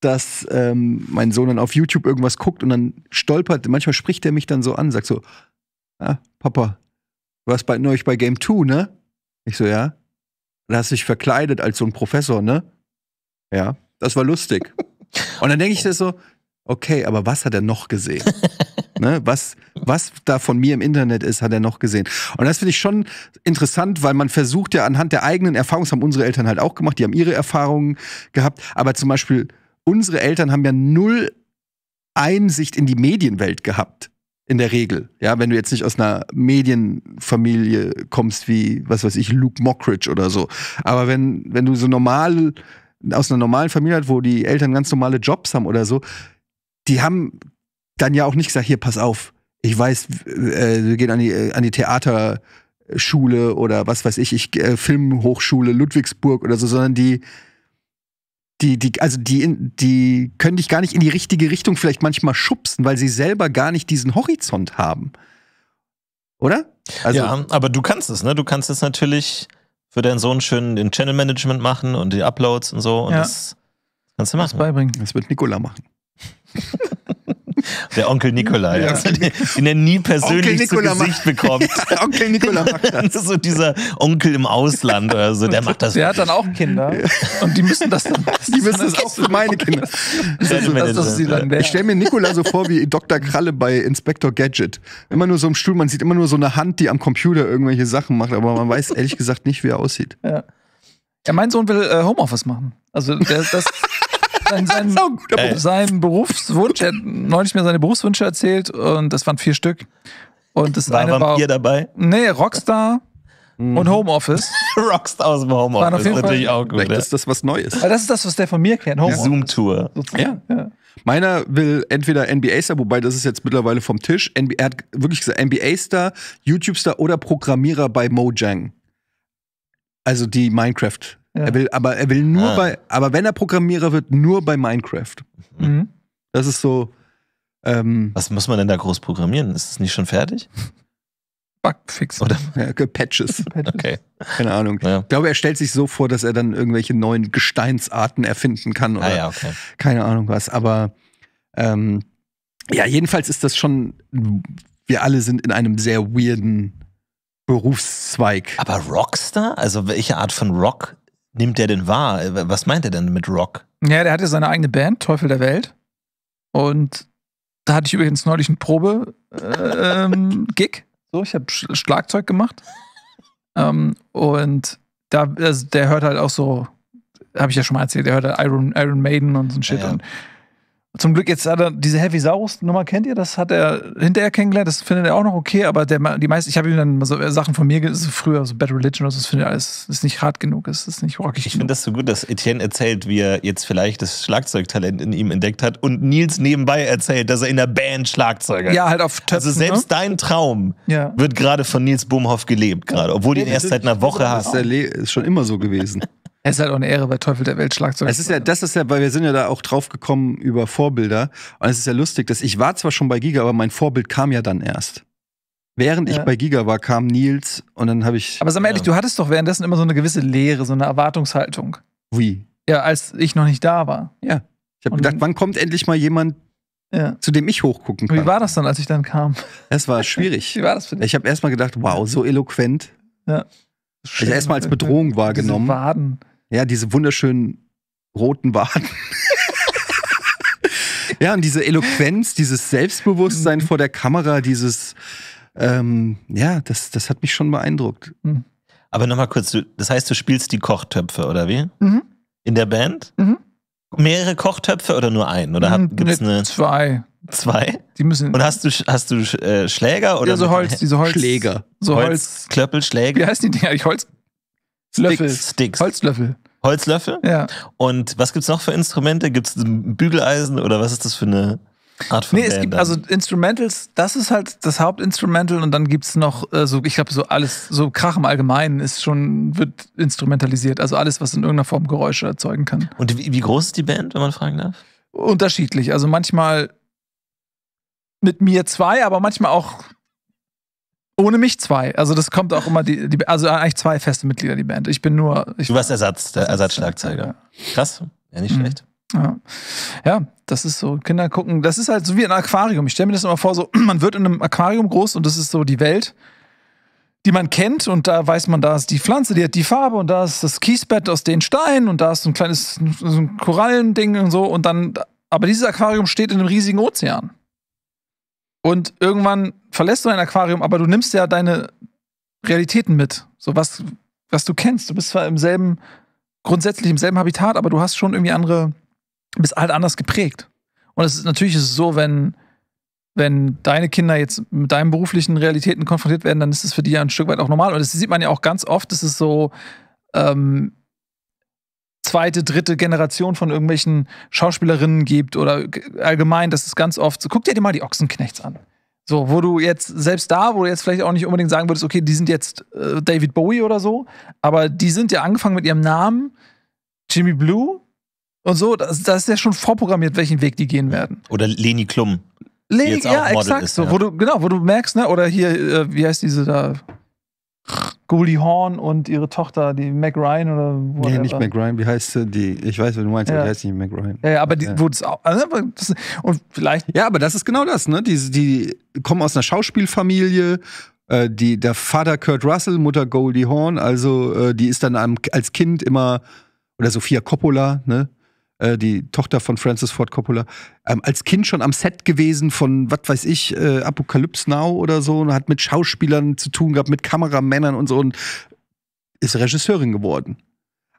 dass ähm, mein Sohn dann auf YouTube irgendwas guckt und dann stolpert, manchmal spricht er mich dann so an, sagt so, ah, Papa, du warst bei, neulich bei Game 2, ne? Ich so, ja. Da hast du dich verkleidet als so ein Professor, ne? Ja, das war lustig. Und dann denke ich das so, okay, aber was hat er noch gesehen? ne? was, was da von mir im Internet ist, hat er noch gesehen. Und das finde ich schon interessant, weil man versucht ja anhand der eigenen Erfahrungen, das haben unsere Eltern halt auch gemacht, die haben ihre Erfahrungen gehabt, aber zum Beispiel unsere Eltern haben ja null Einsicht in die Medienwelt gehabt. In der Regel, ja, wenn du jetzt nicht aus einer Medienfamilie kommst wie, was weiß ich, Luke Mockridge oder so. Aber wenn, wenn du so normal, aus einer normalen Familie hast, wo die Eltern ganz normale Jobs haben oder so, die haben dann ja auch nicht gesagt, hier, pass auf, ich weiß, äh, wir gehen an die, äh, an die Theaterschule oder was weiß ich, ich äh, Filmhochschule Ludwigsburg oder so, sondern die, die, die, also die, die können dich gar nicht in die richtige Richtung vielleicht manchmal schubsen, weil sie selber gar nicht diesen Horizont haben. Oder? Also, ja, aber du kannst es, ne? Du kannst es natürlich für deinen Sohn schön den Channel Management machen und die Uploads und so und ja. das kannst du machen. Das beibringen. Das wird Nikola machen. Der Onkel Nikola, ja. Also den, er nie persönlich zu Gesicht bekommt. Ja, Onkel Nikola macht das. das ist so dieser Onkel im Ausland oder so, der macht das. Der hat dann auch Kinder. Und die müssen das dann. Die müssen das, auch für meine Kinder. Das ist, das, das ist ich stelle mir Nikola so vor wie Dr. Kralle bei Inspector Gadget. Immer nur so im Stuhl, man sieht immer nur so eine Hand, die am Computer irgendwelche Sachen macht, aber man weiß ehrlich gesagt nicht, wie er aussieht. Ja. Ja, mein Sohn will äh, Homeoffice machen. Also der, das seinen, seinen, Beruf. seinen Berufswunsch, er hat neulich mir seine Berufswünsche erzählt und das waren vier Stück. Und das war, eine waren war, dabei? Nee, Rockstar und mhm. Homeoffice. Rockstar aus dem Homeoffice. Auf jeden Fall, natürlich auch gut. Vielleicht ja. ist das was Neues. Aber das ist das, was der von mir kennt. Homeoffice. Zoom-Tour. Ja. ja. Meiner will entweder NBA-Star, wobei das ist jetzt mittlerweile vom Tisch. NBA, er hat wirklich gesagt, NBA-Star, YouTube-Star oder Programmierer bei Mojang. Also die Minecraft ja. Er will, aber er will nur ah. bei, aber wenn er Programmierer wird, nur bei Minecraft. Mhm. mhm. Das ist so. Ähm, Was muss man denn da groß programmieren? Ist es nicht schon fertig? Bugfix. Oder ja, Patches. okay. Keine Ahnung. Ja. Ich glaube, er stellt sich so vor, dass er dann irgendwelche neuen Gesteinsarten erfinden kann oder ah, ja, okay. keine Ahnung was. Aber ähm, ja, jedenfalls ist das schon, wir alle sind in einem sehr weirden Berufszweig. Aber Rockstar? Also welche Art von Rock nimmt der denn wahr? Äh, was meint er denn mit Rock? Ja, der hatte seine eigene Band, Teufel der Welt. Und da hatte ich übrigens neulich einen Probe-Gig. Äh, ähm, so, ich habe Schlagzeug gemacht. Ähm, und da, also der hört halt auch so, habe ich ja schon mal erzählt, der hört halt Iron, Iron Maiden und so ein Shit. Ja, ja. Und zum Glück jetzt hat er diese Heavy Saurus Nummer kennt ihr, das hat er hinterher kennengelernt, das findet er auch noch okay, aber der, die meisten, ich habe ihm dann so äh, Sachen von mir so früher, so Bad Religion das finde ich alles, ist nicht hart genug, ist, ist nicht rockig. Ich finde das so gut, dass Etienne erzählt, wie er jetzt vielleicht das Schlagzeugtalent in ihm entdeckt hat und Nils nebenbei erzählt, dass er in der Band Schlagzeuger Ja, halt auf Töpfen, Also selbst ne? dein Traum ja. wird gerade von Nils Bohmhoff gelebt, gerade, obwohl ja, du ihn erst seit einer Woche hast. Das ist schon immer so gewesen. Es ist halt auch eine Ehre bei Teufel der Welt Schlagzeug. Es ist ja, das ist ja, weil wir sind ja da auch drauf gekommen über Vorbilder. Und es ist ja lustig, dass ich war zwar schon bei Giga, aber mein Vorbild kam ja dann erst. Während ja. ich bei Giga war, kam Nils und dann habe ich. Aber sag mal ehrlich, ja. du hattest doch währenddessen immer so eine gewisse Leere, so eine Erwartungshaltung. Wie? Ja, als ich noch nicht da war. Ja. Ich habe gedacht, wann kommt endlich mal jemand, ja. zu dem ich hochgucken kann? Wie war das dann, als ich dann kam? Es war schwierig. Wie war das für dich? Ich habe erstmal gedacht, wow, so eloquent. Ja. Ich erstmal als Bedrohung wahrgenommen. Waden. Ja, diese wunderschönen roten Waden. ja, und diese Eloquenz, dieses Selbstbewusstsein mhm. vor der Kamera, dieses, ähm, ja, das, das hat mich schon beeindruckt. Mhm. Aber nochmal kurz, das heißt, du spielst die Kochtöpfe, oder wie? Mhm. In der Band? Mhm. Mehrere Kochtöpfe oder nur einen? Oder mhm, gibt es eine? Zwei. Zwei? Die müssen. Und hast du, hast du äh, Schläger oder? Ja, so Holz, diese Holz. Schläger. So Holz. Holz Klöppelschläger. Wie heißt die Dinger? Holz, Löffel. Sticks. Holzlöffel. Holzlöffel? Ja. Und was gibt es noch für Instrumente? Gibt's ein Bügeleisen oder was ist das für eine Art von Nee, Band es gibt dann? also Instrumentals, das ist halt das Hauptinstrumental und dann gibt es noch äh, so, ich glaube, so alles, so Krach im Allgemeinen ist schon, wird instrumentalisiert. Also alles, was in irgendeiner Form Geräusche erzeugen kann. Und wie, wie groß ist die Band, wenn man fragen darf? Unterschiedlich. Also manchmal mit mir zwei, aber manchmal auch ohne mich zwei. Also das kommt auch immer die, die also eigentlich zwei feste Mitglieder die Band. Ich bin nur. Ich du warst Ersatz, der Ersatzschlagzeuger. Ja. Krass, ja nicht mhm. schlecht. Ja. ja. das ist so, Kinder gucken, das ist halt so wie ein Aquarium. Ich stelle mir das immer vor, so, man wird in einem Aquarium groß und das ist so die Welt, die man kennt und da weiß man, da ist die Pflanze, die hat die Farbe und da ist das Kiesbett aus den Steinen und da ist so ein kleines so ein Korallending und so und dann, aber dieses Aquarium steht in einem riesigen Ozean. Und irgendwann verlässt du ein Aquarium, aber du nimmst ja deine Realitäten mit. So was, was du kennst. Du bist zwar im selben, grundsätzlich im selben Habitat, aber du hast schon irgendwie andere, bist halt anders geprägt. Und es ist natürlich ist es so, wenn, wenn deine Kinder jetzt mit deinen beruflichen Realitäten konfrontiert werden, dann ist es für die ja ein Stück weit auch normal. Und das sieht man ja auch ganz oft, das ist so ähm, zweite, dritte Generation von irgendwelchen Schauspielerinnen gibt oder allgemein, das ist ganz oft so. Guck dir mal die Ochsenknechts an. So, wo du jetzt, selbst da, wo du jetzt vielleicht auch nicht unbedingt sagen würdest, okay, die sind jetzt äh, David Bowie oder so, aber die sind ja angefangen mit ihrem Namen, Jimmy Blue und so, das, das ist ja schon vorprogrammiert, welchen Weg die gehen werden. Oder Leni Klum. Leni, ja, exakt. Ist, ja. wo du, genau, wo du merkst, ne, oder hier, äh, wie heißt diese da, Goldie Horn und ihre Tochter, die Mac Ryan oder whatever. Nee, nicht Mac Ryan, wie heißt sie? Die, ich weiß, was du meinst, ja. aber die heißt nicht Mac Ryan. Ja, aber die ja. wurde es auch. Also, und vielleicht. Ja, aber das ist genau das, ne? Die, die kommen aus einer Schauspielfamilie. Äh, die, der Vater Kurt Russell, Mutter Goldie Horn, also äh, die ist dann als Kind immer, oder Sophia Coppola, ne? Äh, die Tochter von Francis Ford Coppola, ähm, als Kind schon am Set gewesen von, was weiß ich, äh, Apocalypse Now oder so und hat mit Schauspielern zu tun gehabt, mit Kameramännern und so und ist Regisseurin geworden.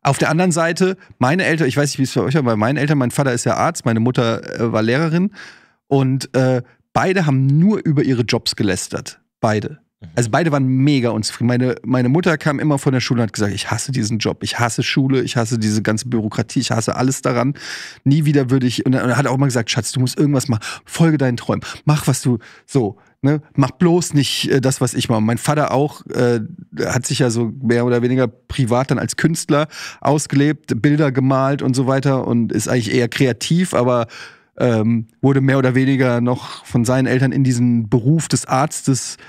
Auf der anderen Seite, meine Eltern, ich weiß nicht, wie es für euch war, bei meinen Eltern, mein Vater ist ja Arzt, meine Mutter äh, war Lehrerin und äh, beide haben nur über ihre Jobs gelästert. Beide. Mhm. Also beide waren mega unzufrieden. Meine, meine Mutter kam immer von der Schule und hat gesagt, ich hasse diesen Job, ich hasse Schule, ich hasse diese ganze Bürokratie, ich hasse alles daran. Nie wieder würde ich, und dann hat auch immer gesagt, Schatz, du musst irgendwas machen, folge deinen Träumen, mach was du, so, ne, mach bloß nicht äh, das, was ich mache. Und mein Vater auch äh, hat sich ja so mehr oder weniger privat dann als Künstler ausgelebt, Bilder gemalt und so weiter und ist eigentlich eher kreativ, aber ähm, wurde mehr oder weniger noch von seinen Eltern in diesen Beruf des Arztes äh,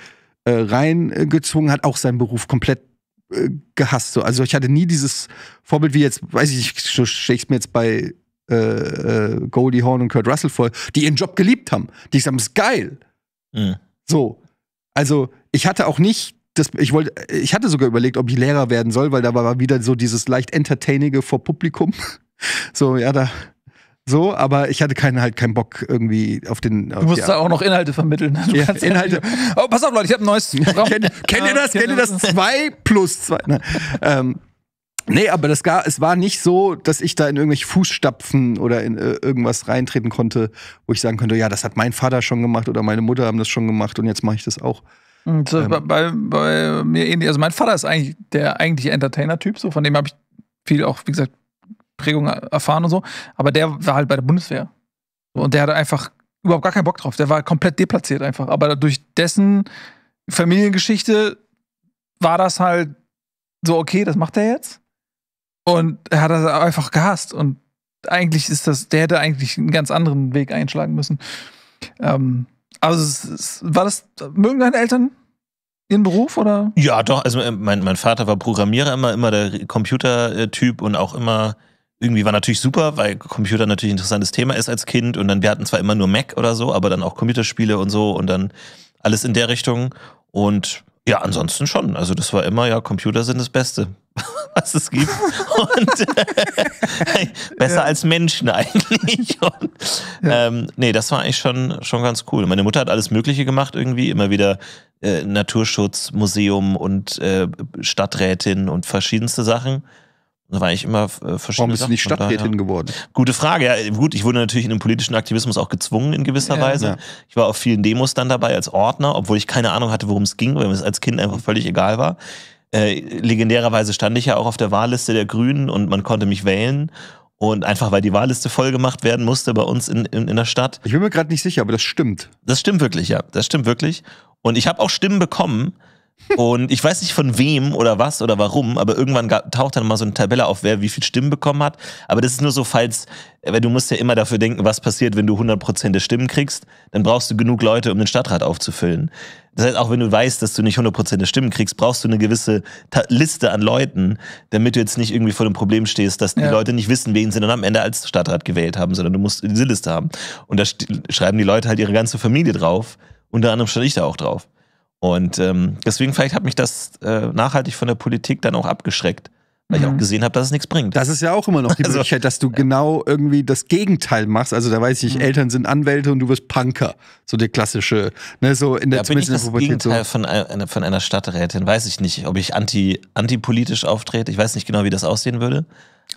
äh, reingezwungen hat, auch seinen Beruf komplett äh, gehasst. So. Also ich hatte nie dieses Vorbild wie jetzt, weiß ich nicht, stelle ich mir jetzt bei äh, äh Goldie Horn und Kurt Russell vor, die ihren Job geliebt haben. Die sagen, haben, ist geil. Mhm. So. Also ich hatte auch nicht das, ich wollte, ich hatte sogar überlegt, ob ich Lehrer werden soll, weil da war wieder so dieses leicht Entertainige vor Publikum. So, ja, da so, aber ich hatte keinen halt keinen Bock irgendwie auf den. Auf du musst da auch noch Inhalte vermitteln. Ne? Ja, Inhalte. oh, pass auf, Leute, ich habe ein neues. kennt, kennt ihr das? Kennt ihr genau. das? 2 plus 2. Ne? Ähm, nee, aber das gar, es war nicht so, dass ich da in irgendwelche Fußstapfen oder in äh, irgendwas reintreten konnte, wo ich sagen könnte, ja, das hat mein Vater schon gemacht oder meine Mutter haben das schon gemacht und jetzt mache ich das auch. Und, äh, ähm, bei, bei mir ähnlich. Also mein Vater ist eigentlich der eigentliche Entertainer-Typ, so von dem habe ich viel auch, wie gesagt, Prägung erfahren und so. Aber der war halt bei der Bundeswehr. Und der hatte einfach überhaupt gar keinen Bock drauf. Der war komplett deplatziert einfach. Aber durch dessen Familiengeschichte war das halt so, okay, das macht er jetzt. Und er hat das einfach gehasst. Und eigentlich ist das, der hätte eigentlich einen ganz anderen Weg einschlagen müssen. Ähm, also es, war das, mögen deine Eltern ihren Beruf oder? Ja, doch. Also mein, mein Vater war Programmierer immer, immer der Computertyp und auch immer irgendwie war natürlich super, weil Computer natürlich ein interessantes Thema ist als Kind und dann wir hatten zwar immer nur Mac oder so, aber dann auch Computerspiele und so und dann alles in der Richtung und ja, ansonsten schon. Also das war immer ja, Computer sind das Beste, was es gibt und äh, besser ja. als Menschen eigentlich. Und, ähm, nee, das war eigentlich schon schon ganz cool. Meine Mutter hat alles Mögliche gemacht irgendwie, immer wieder äh, Naturschutz, Museum und äh, Stadträtin und verschiedenste Sachen da war ich immer äh, verschiedene Warum bist Sachen du nicht Stadträtin geworden? Gute Frage. Ja, gut, ich wurde natürlich in den politischen Aktivismus auch gezwungen in gewisser ja, Weise. Ja. Ich war auf vielen Demos dann dabei als Ordner, obwohl ich keine Ahnung hatte, worum es ging, weil mir es als Kind einfach völlig egal war. Äh, legendärerweise stand ich ja auch auf der Wahlliste der Grünen und man konnte mich wählen. Und einfach, weil die Wahlliste voll gemacht werden musste bei uns in, in, in der Stadt. Ich bin mir gerade nicht sicher, aber das stimmt. Das stimmt wirklich, ja. Das stimmt wirklich. Und ich habe auch Stimmen bekommen, und ich weiß nicht von wem oder was oder warum, aber irgendwann taucht dann mal so eine Tabelle auf, wer wie viel Stimmen bekommen hat. Aber das ist nur so, falls, weil du musst ja immer dafür denken, was passiert, wenn du 100% der Stimmen kriegst, dann brauchst du genug Leute, um den Stadtrat aufzufüllen. Das heißt, auch wenn du weißt, dass du nicht 100% der Stimmen kriegst, brauchst du eine gewisse Ta Liste an Leuten, damit du jetzt nicht irgendwie vor dem Problem stehst, dass die ja. Leute nicht wissen, wen sie dann am Ende als Stadtrat gewählt haben, sondern du musst diese Liste haben. Und da schreiben die Leute halt ihre ganze Familie drauf. Unter anderem stand ich da auch drauf. Und ähm, deswegen vielleicht hat mich das äh, nachhaltig von der Politik dann auch abgeschreckt, weil mhm. ich auch mhm. gesehen habe, dass es nichts bringt. Das ist ja auch immer noch die also, Möglichkeit, dass du äh, genau irgendwie das Gegenteil machst. Also da weiß ich, mhm. Eltern sind Anwälte und du wirst Punker. So der klassische, ne, so in der ja, bin ich das Gegenteil so. von, einer, von einer Stadträtin, weiß ich nicht, ob ich anti, antipolitisch auftrete. Ich weiß nicht genau, wie das aussehen würde.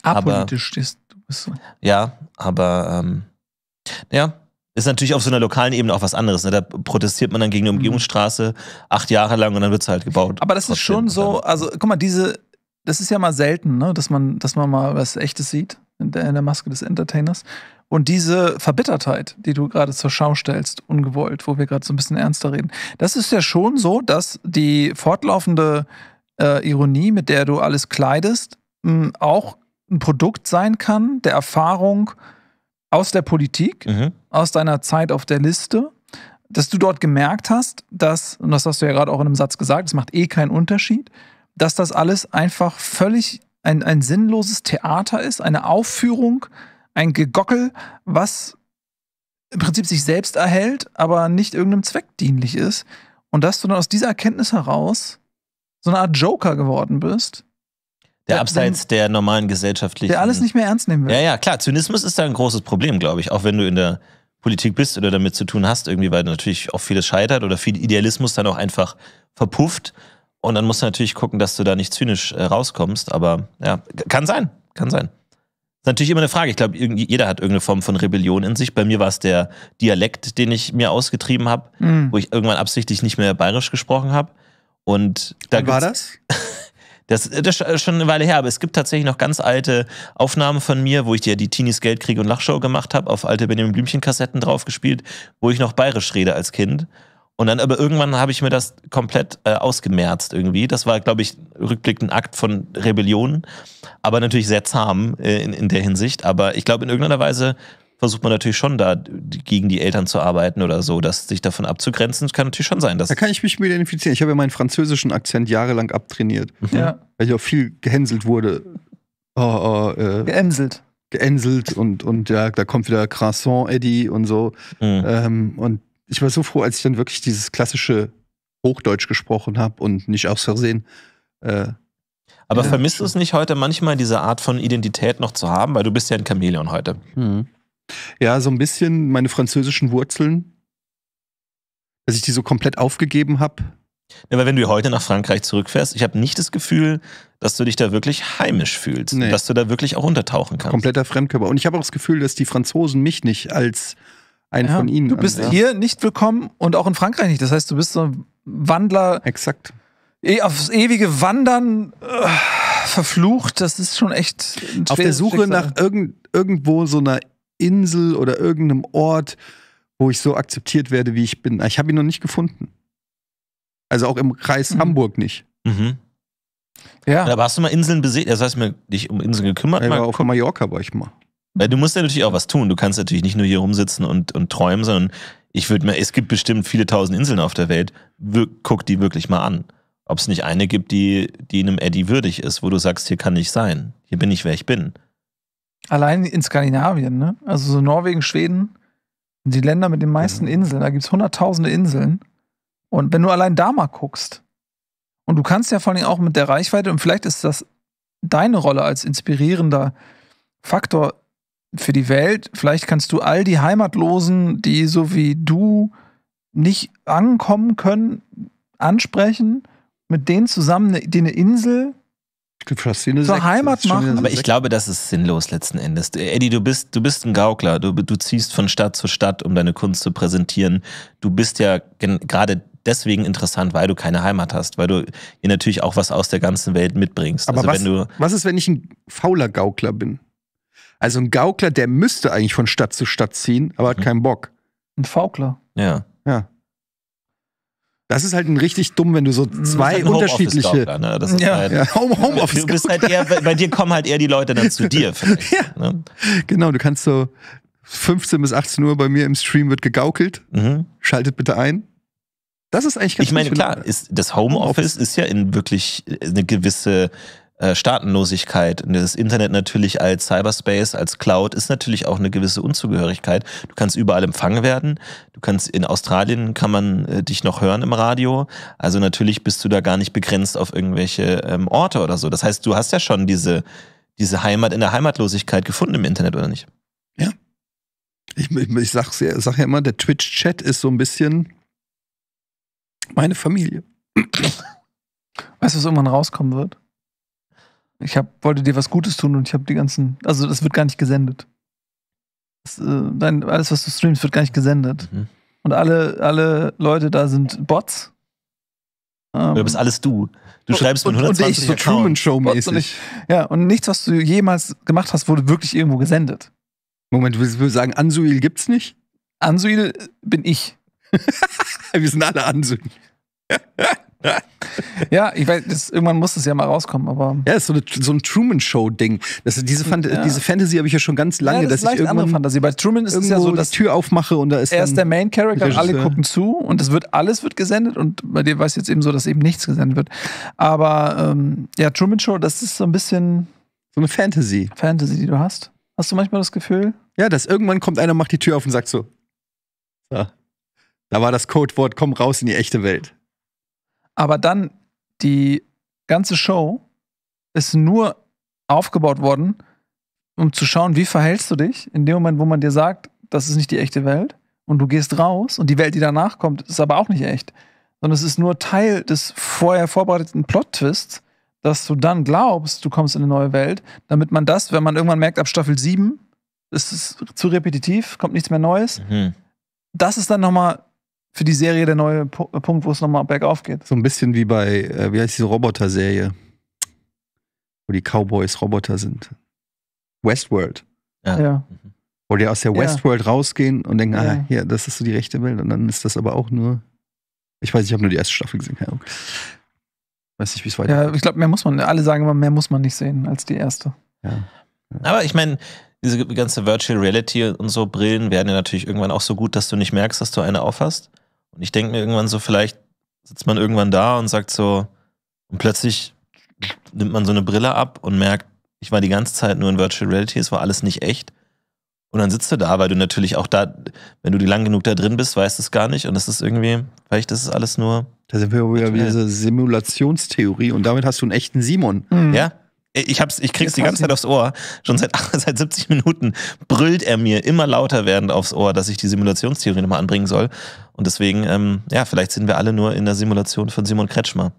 Apolitisch aber, ist du bist so. Ja, aber ähm, ja, ist natürlich auf so einer lokalen Ebene auch was anderes. Ne? Da protestiert man dann gegen eine mhm. Umgehungsstraße acht Jahre lang und dann wird es halt gebaut. Aber das ist schon so, also guck mal, diese, das ist ja mal selten, ne? dass, man, dass man mal was Echtes sieht in der, in der Maske des Entertainers. Und diese Verbittertheit, die du gerade zur Schau stellst, ungewollt, wo wir gerade so ein bisschen ernster reden, das ist ja schon so, dass die fortlaufende äh, Ironie, mit der du alles kleidest, mh, hm, auch ein Produkt sein kann der Erfahrung aus der Politik. Mhm aus deiner Zeit auf der Liste, dass du dort gemerkt hast, dass, und das hast du ja gerade auch in einem Satz gesagt, es macht eh keinen Unterschied, dass das alles einfach völlig ein, ein sinnloses Theater ist, eine Aufführung, ein Gegockel, was im Prinzip sich selbst erhält, aber nicht irgendeinem Zweck dienlich ist. Und dass du dann aus dieser Erkenntnis heraus so eine Art Joker geworden bist. Der, der abseits den, der normalen gesellschaftlichen. Der alles nicht mehr ernst nehmen will. Ja, ja, klar. Zynismus ist da ein großes Problem, glaube ich. Auch wenn du in der Politik bist oder damit zu tun hast, irgendwie, weil natürlich auch vieles scheitert oder viel Idealismus dann auch einfach verpufft. Und dann musst du natürlich gucken, dass du da nicht zynisch äh, rauskommst. Aber ja, kann sein, kann sein. Ist natürlich immer eine Frage. Ich glaube, jeder hat irgendeine Form von Rebellion in sich. Bei mir war es der Dialekt, den ich mir ausgetrieben habe, mhm. wo ich irgendwann absichtlich nicht mehr bayerisch gesprochen habe. Und da Wann war das? Das, äh, das ist äh, schon eine Weile her, aber es gibt tatsächlich noch ganz alte Aufnahmen von mir, wo ich ja die Teenies Geld kriege und Lachshow gemacht habe, auf alte Benjamin Blümchen Kassetten draufgespielt, wo ich noch bayerisch rede als Kind. Und dann aber irgendwann habe ich mir das komplett äh, ausgemerzt irgendwie. Das war, glaube ich, rückblickend ein Akt von Rebellion, aber natürlich sehr zahm äh, in, in der Hinsicht. Aber ich glaube, in irgendeiner Weise versucht man natürlich schon da gegen die Eltern zu arbeiten oder so, dass sich davon abzugrenzen, kann natürlich schon sein. Dass da kann ich mich mit identifizieren. Ich habe ja meinen französischen Akzent jahrelang abtrainiert. Mhm. Ja. Weil ich auch viel gehänselt wurde. Oh, oh, äh, Geämselt. Geänselt und, und ja, da kommt wieder Croissant Eddie und so. Mhm. Ähm, und ich war so froh, als ich dann wirklich dieses klassische Hochdeutsch gesprochen habe und nicht aus Versehen. Äh, aber ja, vermisst du es nicht heute manchmal, diese Art von Identität noch zu haben? Weil du bist ja ein Chamäleon heute. Mhm. Ja, so ein bisschen meine französischen Wurzeln. Dass ich die so komplett aufgegeben habe. Ja, aber wenn du heute nach Frankreich zurückfährst, ich habe nicht das Gefühl, dass du dich da wirklich heimisch fühlst. Nee. Dass du da wirklich auch untertauchen kannst. Kompletter Fremdkörper. Und ich habe auch das Gefühl, dass die Franzosen mich nicht als einen ja, von ihnen. Du bist an, ja. hier nicht willkommen und auch in Frankreich nicht. Das heißt, du bist so ein Wandler. Exakt. E, aufs ewige Wandern äh, verflucht, das ist schon echt. ein Auf der Suche Schicksal. nach irgend, irgendwo so einer Insel oder irgendeinem Ort, wo ich so akzeptiert werde, wie ich bin. Ich habe ihn noch nicht gefunden. Also auch im Kreis mhm. Hamburg nicht. Mhm. Ja. Aber hast du mal Inseln besehen? Das heißt, mir dich um Inseln gekümmert? Ja, auf Mallorca war ich mal. Weil du musst ja natürlich auch was tun. Du kannst natürlich nicht nur hier rumsitzen und, und träumen, sondern ich würde mir, es gibt bestimmt viele tausend Inseln auf der Welt. Wir, guck die wirklich mal an. Ob es nicht eine gibt, die, die einem Eddie würdig ist, wo du sagst, hier kann ich sein. Hier bin ich, wer ich bin. Allein in Skandinavien, ne? Also so Norwegen, Schweden, die Länder mit den meisten Inseln, da gibt es hunderttausende Inseln. Und wenn du allein da mal guckst, und du kannst ja vor allem auch mit der Reichweite, und vielleicht ist das deine Rolle als inspirierender Faktor für die Welt, vielleicht kannst du all die Heimatlosen, die so wie du nicht ankommen können, ansprechen, mit denen zusammen eine, eine Insel Christine zur Heimat machen. Aber ich glaube, das ist sinnlos letzten Endes. Eddie, du bist, du bist ein Gaukler. Du, du ziehst von Stadt zu Stadt, um deine Kunst zu präsentieren. Du bist ja gerade deswegen interessant, weil du keine Heimat hast, weil du ihr natürlich auch was aus der ganzen Welt mitbringst. Aber also was, du, was ist, wenn ich ein fauler Gaukler bin? Also ein Gaukler, der müsste eigentlich von Stadt zu Stadt ziehen, aber hat mhm. keinen Bock. Ein Faukler. Ja. Das ist halt ein richtig dumm, wenn du so zwei halt unterschiedliche. Dann, ne? ja, halt, ja, Home, Homeoffice. Du bist halt eher, bei dir kommen halt eher die Leute dann zu dir. ja. Ne? Genau, du kannst so 15 bis 18 Uhr bei mir im Stream wird gegaukelt. Mhm. Schaltet bitte ein. Das ist eigentlich ganz Ich meine, klar, ist, das Homeoffice ist ja in wirklich eine gewisse äh, Staatenlosigkeit. Und ne, das Internet natürlich als Cyberspace, als Cloud ist natürlich auch eine gewisse Unzugehörigkeit. Du kannst überall empfangen werden. Du kannst in Australien kann man äh, dich noch hören im Radio. Also natürlich bist du da gar nicht begrenzt auf irgendwelche ähm, Orte oder so. Das heißt, du hast ja schon diese, diese Heimat in der Heimatlosigkeit gefunden im Internet, oder nicht? Ja. Ich, ich, ich sag's ja, sag ja immer, der Twitch-Chat ist so ein bisschen meine Familie. Weißt du, was irgendwann rauskommen wird? Ich hab, wollte dir was Gutes tun und ich habe die ganzen. Also, das wird gar nicht gesendet. Das, äh, dein, alles, was du streamst, wird gar nicht gesendet. Mhm. Und alle, alle Leute da sind Bots. Ähm, du bist alles du. Du schreibst und, mit 120 und ich, so Truman Show mäßig. Ja, und nichts, was du jemals gemacht hast, wurde wirklich irgendwo gesendet. Moment, willst du sagen, Ansuil gibt's nicht? Ansuil bin ich. Wir sind alle Ansuil. ja, ich weiß, das, irgendwann muss es ja mal rauskommen, aber. Ja, ist so, eine, so ein Truman-Show-Ding. Diese, Fant ja. diese Fantasy habe ich ja schon ganz lange, ja, das dass ist ich irgendwann. Fantasie. Bei Truman ist es ja so, dass ich die Tür aufmache und da ist. Er ist der Main-Character, alle gucken zu und es wird, alles wird gesendet und bei dir war es jetzt eben so, dass eben nichts gesendet wird. Aber ähm, ja, Truman-Show, das ist so ein bisschen. So eine Fantasy. Fantasy, die du hast. Hast du manchmal das Gefühl? Ja, dass irgendwann kommt einer, macht die Tür auf und sagt so. Da, da war das Codewort, komm raus in die echte Welt. Aber dann die ganze Show ist nur aufgebaut worden, um zu schauen, wie verhältst du dich in dem Moment, wo man dir sagt, das ist nicht die echte Welt und du gehst raus und die Welt, die danach kommt, ist aber auch nicht echt, sondern es ist nur Teil des vorher vorbereiteten Plot-Twists, dass du dann glaubst, du kommst in eine neue Welt, damit man das, wenn man irgendwann merkt, ab Staffel 7 ist es zu repetitiv, kommt nichts mehr Neues, mhm. das ist dann nochmal für die Serie der neue P äh, Punkt, wo es nochmal bergauf geht. So ein bisschen wie bei, äh, wie heißt diese Roboter-Serie? Wo die Cowboys Roboter sind. Westworld. Ja. ja. Mhm. Wo die aus der Westworld ja. rausgehen und denken, ah, ja. ah, hier, das ist so die rechte Welt. Und dann ist das aber auch nur. Ich weiß, ich habe nur die erste Staffel gesehen, keine Ahnung. Weiß nicht, wie es weitergeht. Ja, ich glaube, mehr muss man, alle sagen immer, mehr muss man nicht sehen als die erste. Ja. Aber ich meine, diese ganze Virtual Reality und so Brillen werden ja natürlich irgendwann auch so gut, dass du nicht merkst, dass du eine aufhast. Und ich denke mir irgendwann so, vielleicht sitzt man irgendwann da und sagt so, und plötzlich nimmt man so eine Brille ab und merkt, ich war die ganze Zeit nur in Virtual Reality, es war alles nicht echt. Und dann sitzt du da, weil du natürlich auch da, wenn du die lang genug da drin bist, weißt du es gar nicht. Und es ist irgendwie, vielleicht ist es alles nur. Da sind wir wieder wie diese Simulationstheorie und damit hast du einen echten Simon. Mhm. Ja. Äh, ich hab's, ich krieg's die ganze Zeit aufs Ohr. Schon seit, seit 70 Minuten brüllt er mir immer lauter werdend aufs Ohr, dass ich die Simulationstheorie nochmal anbringen soll. Und deswegen, ähm, ja, vielleicht sind wir alle nur in der Simulation von Simon Kretschmer.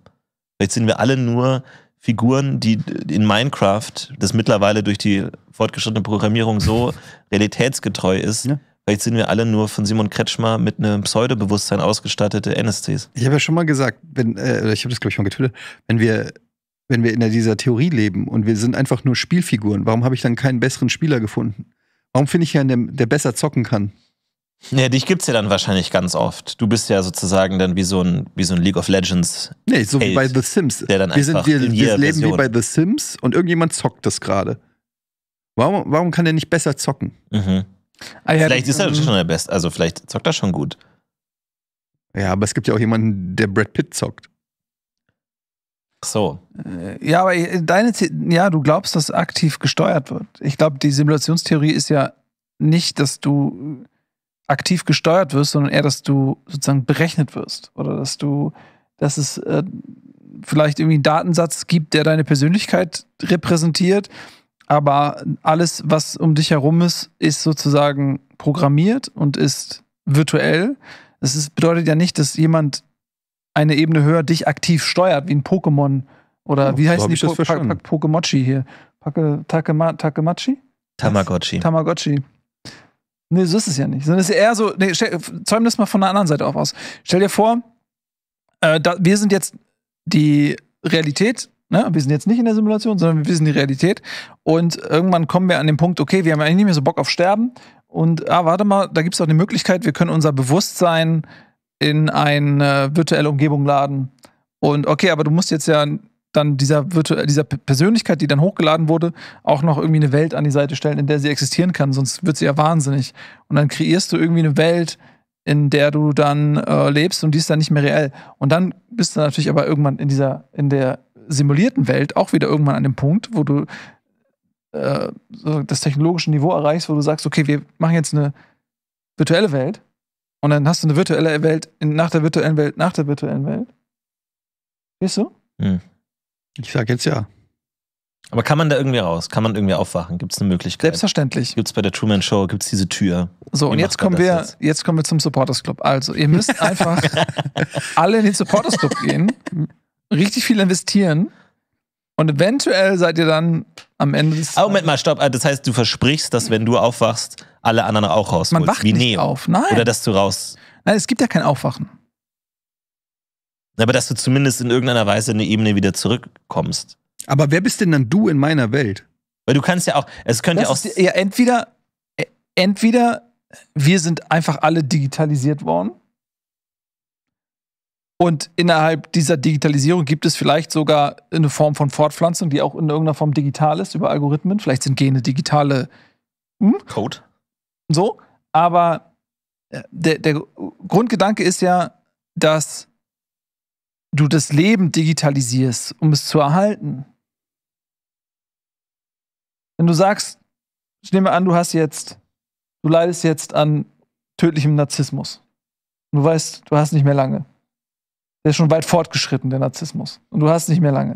Vielleicht sind wir alle nur Figuren, die in Minecraft, das mittlerweile durch die fortgeschrittene Programmierung so realitätsgetreu ist, ja. Vielleicht sind wir alle nur von Simon Kretschmer mit einem Pseudobewusstsein ausgestattete NSCs. Ich habe ja schon mal gesagt, wenn, äh, ich habe das glaube ich mal getwittert, wenn wir wenn wir in dieser Theorie leben und wir sind einfach nur Spielfiguren, warum habe ich dann keinen besseren Spieler gefunden? Warum finde ich einen, der besser zocken kann? Ja, dich gibt es ja dann wahrscheinlich ganz oft. Du bist ja sozusagen dann wie so ein, wie so ein League of Legends. Nee, so Held, wie bei The Sims. Der dann wir sind, wir, wir leben Version. wie bei The Sims und irgendjemand zockt das gerade. Warum, warum kann der nicht besser zocken? Mhm. Ah, ja, vielleicht ist er schon ähm, der Beste, also vielleicht zockt er schon gut. Ja, aber es gibt ja auch jemanden, der Brad Pitt zockt. Ach so. Äh, ja, aber äh, deine, ja, du glaubst, dass aktiv gesteuert wird. Ich glaube, die Simulationstheorie ist ja nicht, dass du aktiv gesteuert wirst, sondern eher, dass du sozusagen berechnet wirst oder dass du, dass es äh, vielleicht irgendwie einen Datensatz gibt, der deine Persönlichkeit repräsentiert, aber alles, was um dich herum ist, ist sozusagen programmiert und ist virtuell. Das bedeutet ja nicht, dass jemand eine Ebene höher dich aktiv steuert, wie ein Pokémon. Oder oh, wie heißen die po Pokemochi hier? Pake, Takema, Takemachi? Tamagotchi. Tamagotchi. Nee, so ist es ja nicht. Sondern es ist eher so, nee, stell, zäum das mal von der anderen Seite auf aus. Stell dir vor, äh, da, wir sind jetzt die Realität, ne? wir sind jetzt nicht in der Simulation, sondern wir sind die Realität. Und irgendwann kommen wir an den Punkt, okay, wir haben eigentlich nicht mehr so Bock auf Sterben. Und, ah, warte mal, da gibt es auch eine Möglichkeit, wir können unser Bewusstsein in eine äh, virtuelle Umgebung laden. Und okay, aber du musst jetzt ja dann dieser, dieser Persönlichkeit, die dann hochgeladen wurde, auch noch irgendwie eine Welt an die Seite stellen, in der sie existieren kann, sonst wird sie ja wahnsinnig. Und dann kreierst du irgendwie eine Welt, in der du dann äh, lebst und die ist dann nicht mehr reell. Und dann bist du natürlich aber irgendwann in dieser, in der simulierten Welt auch wieder irgendwann an dem Punkt, wo du äh, das technologische Niveau erreichst, wo du sagst, okay, wir machen jetzt eine virtuelle Welt und dann hast du eine virtuelle Welt nach der virtuellen Welt, nach der virtuellen Welt. Weißt du? Hm. Ich sag jetzt ja. Aber kann man da irgendwie raus? Kann man irgendwie aufwachen? Gibt es eine Möglichkeit? Selbstverständlich. Gibt es bei der Truman Show, gibt es diese Tür? So, Wie und jetzt kommen, wir, jetzt? jetzt kommen wir zum Supporters Club. Also, ihr müsst einfach alle in den Supporters Club gehen, richtig viel investieren und eventuell seid ihr dann am Ende des. Aber Moment mal, stopp. Ah, das heißt, du versprichst, dass wenn du aufwachst, alle anderen auch rausholst. Man wacht Wie nicht Neo. auf, nein. Oder dass du raus. Nein, es gibt ja kein Aufwachen. Aber dass du zumindest in irgendeiner Weise in eine Ebene wieder zurückkommst. Aber wer bist denn dann du in meiner Welt? Weil du kannst ja auch, es könnte ja auch. Ist, ja, entweder, äh, entweder wir sind einfach alle digitalisiert worden und innerhalb dieser Digitalisierung gibt es vielleicht sogar eine Form von Fortpflanzung, die auch in irgendeiner Form digital ist über Algorithmen. Vielleicht sind Gene digitale hm? Code. So, aber äh, der, der Grundgedanke ist ja, dass du das Leben digitalisierst, um es zu erhalten. Wenn du sagst, ich nehme an, du hast jetzt, du leidest jetzt an tödlichem Narzissmus. Du weißt, du hast nicht mehr lange der ist schon weit fortgeschritten, der Narzissmus. Und du hast nicht mehr lange.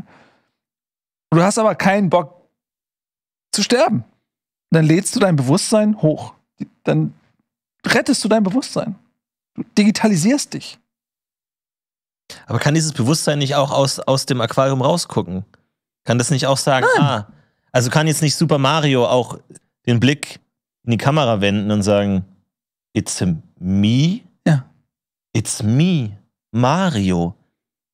Und du hast aber keinen Bock zu sterben. Und dann lädst du dein Bewusstsein hoch. Dann rettest du dein Bewusstsein. Du digitalisierst dich. Aber kann dieses Bewusstsein nicht auch aus, aus dem Aquarium rausgucken? Kann das nicht auch sagen, Nein. ah, also kann jetzt nicht Super Mario auch den Blick in die Kamera wenden und sagen, it's me? Ja. It's me. Mario.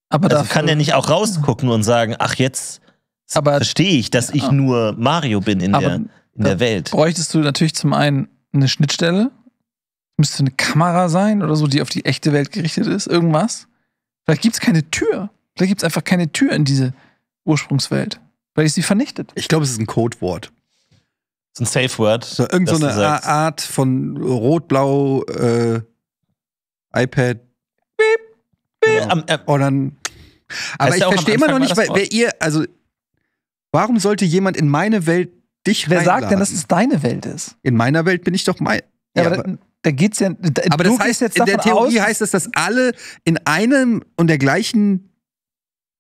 Aber also dafür, kann der nicht auch rausgucken und sagen, ach, jetzt verstehe ich, dass ich ja. Ah. nur Mario bin in, aber der, in der Welt. Bräuchtest du natürlich zum einen eine Schnittstelle, müsste eine Kamera sein oder so, die auf die echte Welt gerichtet ist, irgendwas. Vielleicht gibt es keine Tür. Vielleicht gibt es einfach keine Tür in diese Ursprungswelt. Weil ich sie vernichtet. Ich glaube, es ist ein Codewort. Es ist ein Safe Word. So, irgend so eine Art von rot-blau äh, iPad Genau. und äh, oh, dann, aber ich verstehe immer noch nicht, weil, wer ihr, also warum sollte jemand in meine Welt dich Wer reinladen? sagt denn, dass es deine Welt ist? In meiner Welt bin ich doch mein. Ja, ja aber, aber da geht's ja. Da, aber das heißt jetzt in der Theorie aus, heißt das, dass alle in einem und der gleichen.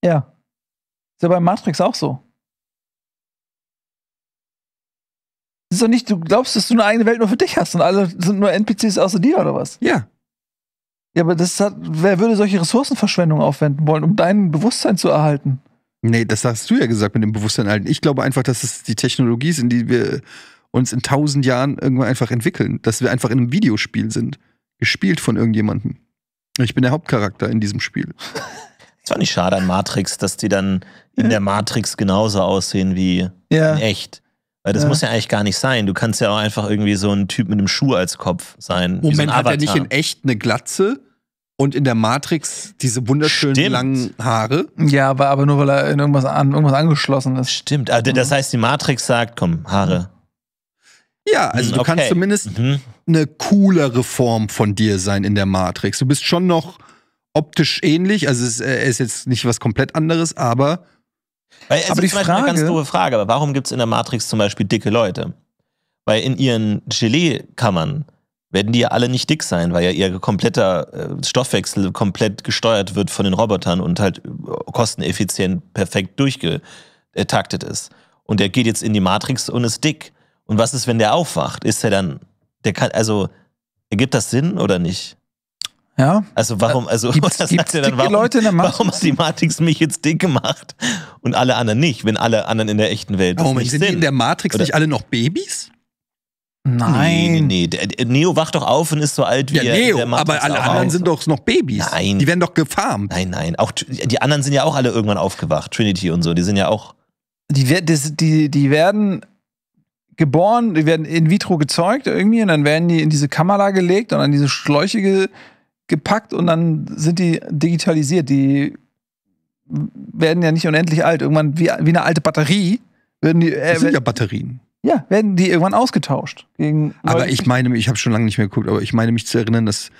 Ja. Ist ja bei Matrix auch so. Ist doch nicht, du glaubst, dass du eine eigene Welt nur für dich hast und alle sind nur NPCs außer dir oder was? Ja. Ja, aber das hat, wer würde solche Ressourcenverschwendung aufwenden wollen, um dein Bewusstsein zu erhalten? Nee, das hast du ja gesagt mit dem Bewusstsein erhalten. Ich glaube einfach, dass es die Technologie sind, die wir uns in tausend Jahren irgendwann einfach entwickeln, dass wir einfach in einem Videospiel sind, gespielt von irgendjemandem. Ich bin der Hauptcharakter in diesem Spiel. Es war nicht schade an Matrix, dass die dann in der Matrix genauso aussehen wie ja. in echt. Weil das ja. muss ja eigentlich gar nicht sein. Du kannst ja auch einfach irgendwie so ein Typ mit einem Schuh als Kopf sein. Moment, so hat er nicht in echt eine Glatze? Und in der Matrix diese wunderschönen Stimmt. langen Haare. Ja, aber, aber nur weil er in irgendwas, an, irgendwas angeschlossen ist. Stimmt, also, das mhm. heißt, die Matrix sagt, komm, Haare. Ja, also hm, okay. du kannst zumindest mhm. eine coolere Form von dir sein in der Matrix. Du bist schon noch optisch ähnlich, also es ist jetzt nicht was komplett anderes, aber weil, also aber die Frage, eine ganz doofe Frage, aber warum gibt es in der Matrix zum Beispiel dicke Leute? Weil in ihren Gelee-Kammern werden die ja alle nicht dick sein, weil ja ihr kompletter äh, Stoffwechsel komplett gesteuert wird von den Robotern und halt äh, kosteneffizient perfekt durchgetaktet ist. Und der geht jetzt in die Matrix und ist dick. Und was ist, wenn der aufwacht? Ist er dann, der kann, also ergibt das Sinn oder nicht? Ja. Also warum, also gibt's, das gibt's dann, warum, Leute in der warum hat die Matrix mich jetzt dick gemacht und alle anderen nicht, wenn alle anderen in der echten Welt oh, nicht sind? Sind die in der Matrix Oder? nicht alle noch Babys? Nein. Nee, nee, nee. Neo wacht doch auf und ist so alt wie ja, er. Neo, aber alle anderen auf. sind doch noch Babys. Nein. Die werden doch gefarmt. Nein, nein. Auch die anderen sind ja auch alle irgendwann aufgewacht. Trinity und so, die sind ja auch. Die, die, die, werden geboren, die werden in vitro gezeugt irgendwie und dann werden die in diese Kamera gelegt und an diese Schläuche gepackt und dann sind die digitalisiert. Die werden ja nicht unendlich alt. Irgendwann, wie, wie eine alte Batterie, werden die. Äh, das sind ja Batterien. Ja, werden die irgendwann ausgetauscht. aber ich meine, ich habe schon lange nicht mehr geguckt, aber ich meine mich zu erinnern, dass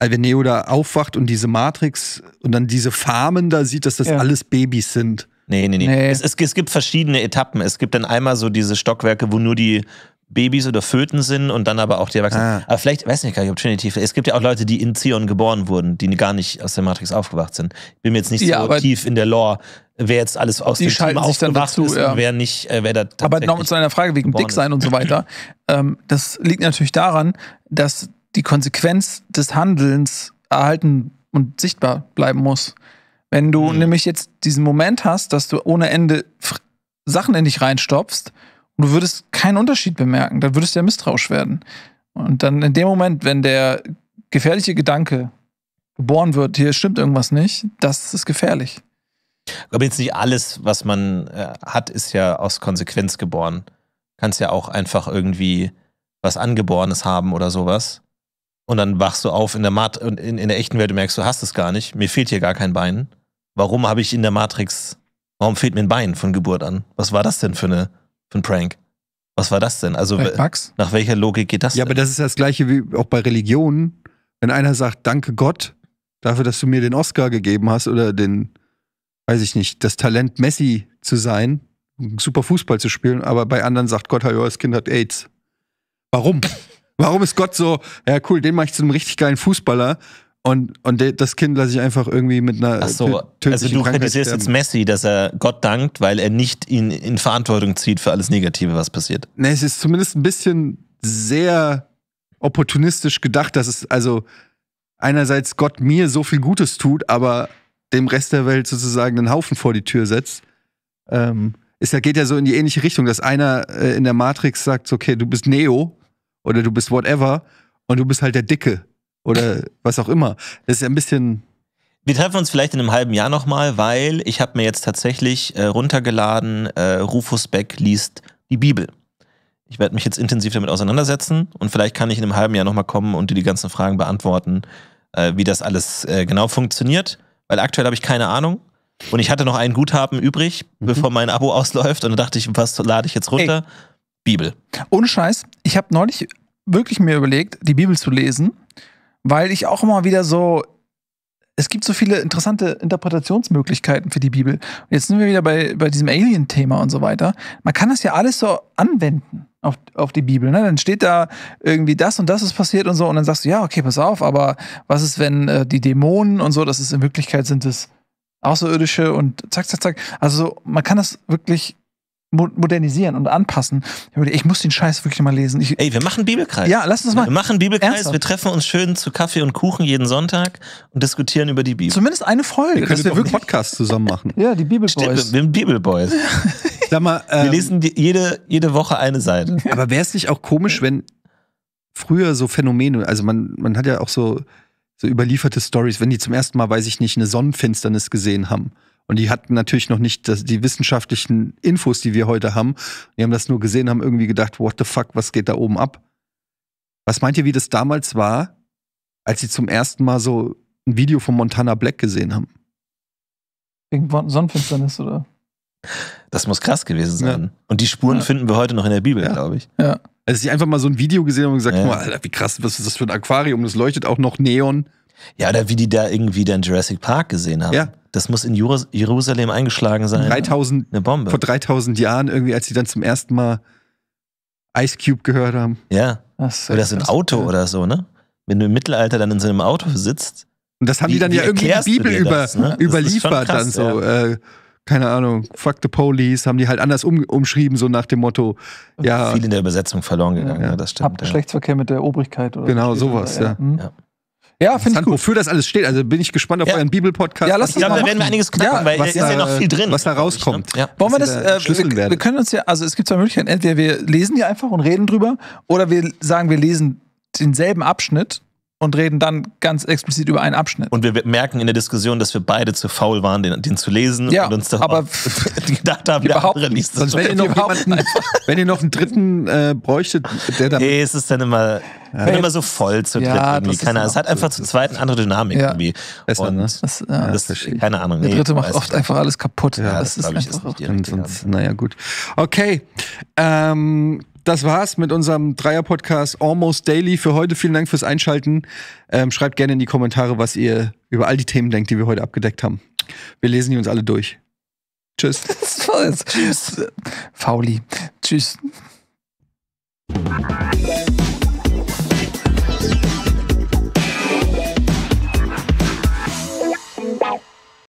also wenn Neo da aufwacht und diese Matrix und dann diese Farmen da sieht, dass das ja. alles Babys sind. Nee, nee, nee. nee. Es, es, es, gibt verschiedene Etappen. Es gibt dann einmal so diese Stockwerke, wo nur die Babys oder Föten sind und dann aber auch die Erwachsenen. Ah. Aber vielleicht, weiß nicht gar nicht, ob Trinity, es gibt ja auch Leute, die in Zion geboren wurden, die gar nicht aus der Matrix aufgewacht sind. Ich bin mir jetzt nicht ja, so tief in der Lore, wer jetzt alles aus dem Team aufgewacht dazu, ist ja. und wer nicht, äh, wer da Aber noch zu einer Frage wegen Dicksein und so weiter. ähm, das liegt natürlich daran, dass die Konsequenz des Handelns erhalten und sichtbar bleiben muss. Wenn du mhm. nämlich jetzt diesen Moment hast, dass du ohne Ende Sachen in dich reinstopfst, und du würdest keinen Unterschied bemerken, dann würdest du ja misstrauisch werden. Und dann in dem Moment, wenn der gefährliche Gedanke geboren wird, hier stimmt irgendwas nicht, das ist gefährlich. Ich glaube jetzt nicht alles, was man äh, hat, ist ja aus Konsequenz geboren. Kannst ja auch einfach irgendwie was Angeborenes haben oder sowas. Und dann wachst du auf in der, Mat in, in der echten Welt und merkst, du hast es gar nicht. Mir fehlt hier gar kein Bein. Warum habe ich in der Matrix, warum fehlt mir ein Bein von Geburt an? Was war das denn für eine für ein Prank? Was war das denn? Also äh, nach welcher Logik geht das? Ja, denn? aber das ist das gleiche wie auch bei Religionen. Wenn einer sagt, danke Gott dafür, dass du mir den Oscar gegeben hast oder den, weiß ich nicht, das Talent Messi zu sein, super Fußball zu spielen, aber bei anderen sagt Gott, oh, das Kind hat AIDS. Warum? Warum ist Gott so, ja cool, den mache ich zu einem richtig geilen Fußballer, und, und das Kind lasse ich einfach irgendwie mit einer. Ach so, also du kritisierst jetzt Messi, dass er Gott dankt, weil er nicht ihn in Verantwortung zieht für alles Negative, was passiert. Nee, es ist zumindest ein bisschen sehr opportunistisch gedacht, dass es also einerseits Gott mir so viel Gutes tut, aber dem Rest der Welt sozusagen einen Haufen vor die Tür setzt. Ähm, es geht ja so in die ähnliche Richtung, dass einer äh, in der Matrix sagt, okay, du bist Neo oder du bist whatever und du bist halt der Dicke oder was auch immer. Das ist ja ein bisschen. Wir treffen uns vielleicht in einem halben Jahr nochmal, weil ich habe mir jetzt tatsächlich äh, runtergeladen, äh, Rufus Beck liest die Bibel. Ich werde mich jetzt intensiv damit auseinandersetzen und vielleicht kann ich in einem halben Jahr nochmal kommen und dir die ganzen Fragen beantworten, äh, wie das alles äh, genau funktioniert, weil aktuell habe ich keine Ahnung. Und ich hatte noch einen Guthaben übrig, mhm. bevor mein Abo ausläuft und da dachte ich, was lade ich jetzt runter? Ey. Bibel. Ohne Scheiß, ich habe neulich wirklich mir überlegt, die Bibel zu lesen weil ich auch immer wieder so, es gibt so viele interessante Interpretationsmöglichkeiten für die Bibel. Jetzt sind wir wieder bei, bei diesem Alien-Thema und so weiter. Man kann das ja alles so anwenden auf, auf die Bibel. Ne? Dann steht da irgendwie das und das ist passiert und so und dann sagst du, ja, okay, pass auf, aber was ist, wenn äh, die Dämonen und so, das ist in Wirklichkeit sind es Außerirdische und zack, zack, zack. Also man kann das wirklich modernisieren und anpassen. Ich muss den Scheiß wirklich mal lesen. Ich Ey, wir machen Bibelkreis. Ja, lass uns mal. Wir machen Bibelkreis, Ernsthaft? wir treffen uns schön zu Kaffee und Kuchen jeden Sonntag und diskutieren über die Bibel. Zumindest eine Folge. Wir können wir wirklich Podcast zusammen machen. Ja, die Bibelboys. wir sind Bibelboys. Sag mal, ähm, wir lesen die, jede, jede Woche eine Seite. Aber wäre es nicht auch komisch, wenn früher so Phänomene, also man, man hat ja auch so, so überlieferte Stories, wenn die zum ersten Mal, weiß ich nicht, eine Sonnenfinsternis gesehen haben und die hatten natürlich noch nicht das, die wissenschaftlichen Infos, die wir heute haben. Die haben das nur gesehen, haben irgendwie gedacht, what the fuck, was geht da oben ab? Was meint ihr, wie das damals war, als sie zum ersten Mal so ein Video von Montana Black gesehen haben? Wegen Sonnenfinsternis, oder? Das muss krass gewesen sein. Ja. Und die Spuren ja. finden wir heute noch in der Bibel, ja. glaube ich. Ja. Also ich einfach mal so ein Video gesehen haben und gesagt, guck mal, Alter, wie krass, was ist das für ein Aquarium? Das leuchtet auch noch Neon. Ja, oder wie die da irgendwie dann Jurassic Park gesehen haben. Ja. Das muss in Jerusalem eingeschlagen sein. 3000, eine Bombe. Vor 3000 Jahren irgendwie, als die dann zum ersten Mal Ice Cube gehört haben. Ja. So, oder so ein Auto oder so, ne? Wenn du im Mittelalter dann in so einem Auto sitzt. Und das haben wie, die dann ja irgendwie in die Bibel über, ne? überliefert krass, dann so. Ja. Äh, keine Ahnung, fuck the police, haben die halt anders um, umschrieben, so nach dem Motto. Ja, viel in der Übersetzung verloren gegangen, ja, ja. das stimmt. Habt Schlechtsverkehr mit der Obrigkeit oder Genau, sowas, ja. ja. Hm? Ja, finde ich gut. Wofür das alles steht. Also bin ich gespannt auf ja. euren Bibelpodcast. Ja, lass uns ja, mal da werden wir einiges knacken, ja, weil es ist ja noch viel drin. Was da rauskommt. Ja. Wollen wir das, da äh, wir, wir, können uns ja, also es gibt zwei Möglichkeiten. Entweder wir lesen die einfach und reden drüber oder wir sagen, wir lesen denselben Abschnitt und reden dann ganz explizit über einen Abschnitt. Und wir merken in der Diskussion, dass wir beide zu faul waren, den, den zu lesen ja, und uns da aber gedacht haben, der andere liest das wenn, ihr noch jemanden, wenn ihr noch einen dritten äh, bräuchtet, der dann... Nee, es ist dann immer, ja. Hey. immer so voll zu dritt ja, irgendwie. Keine, es hat einfach zu zweit eine andere Dynamik ja. irgendwie. Besser, und ne? das, ja, das, keine Ahnung. Der dritte nee, macht oft einfach alles kaputt. Ja, das, das glaube ist nicht direkt. Sonst, naja, gut. Okay. Ähm, das war's mit unserem Dreier-Podcast Almost Daily für heute. Vielen Dank fürs Einschalten. Ähm, schreibt gerne in die Kommentare, was ihr über all die Themen denkt, die wir heute abgedeckt haben. Wir lesen die uns alle durch. Tschüss. Tschüss. Fauli. Tschüss.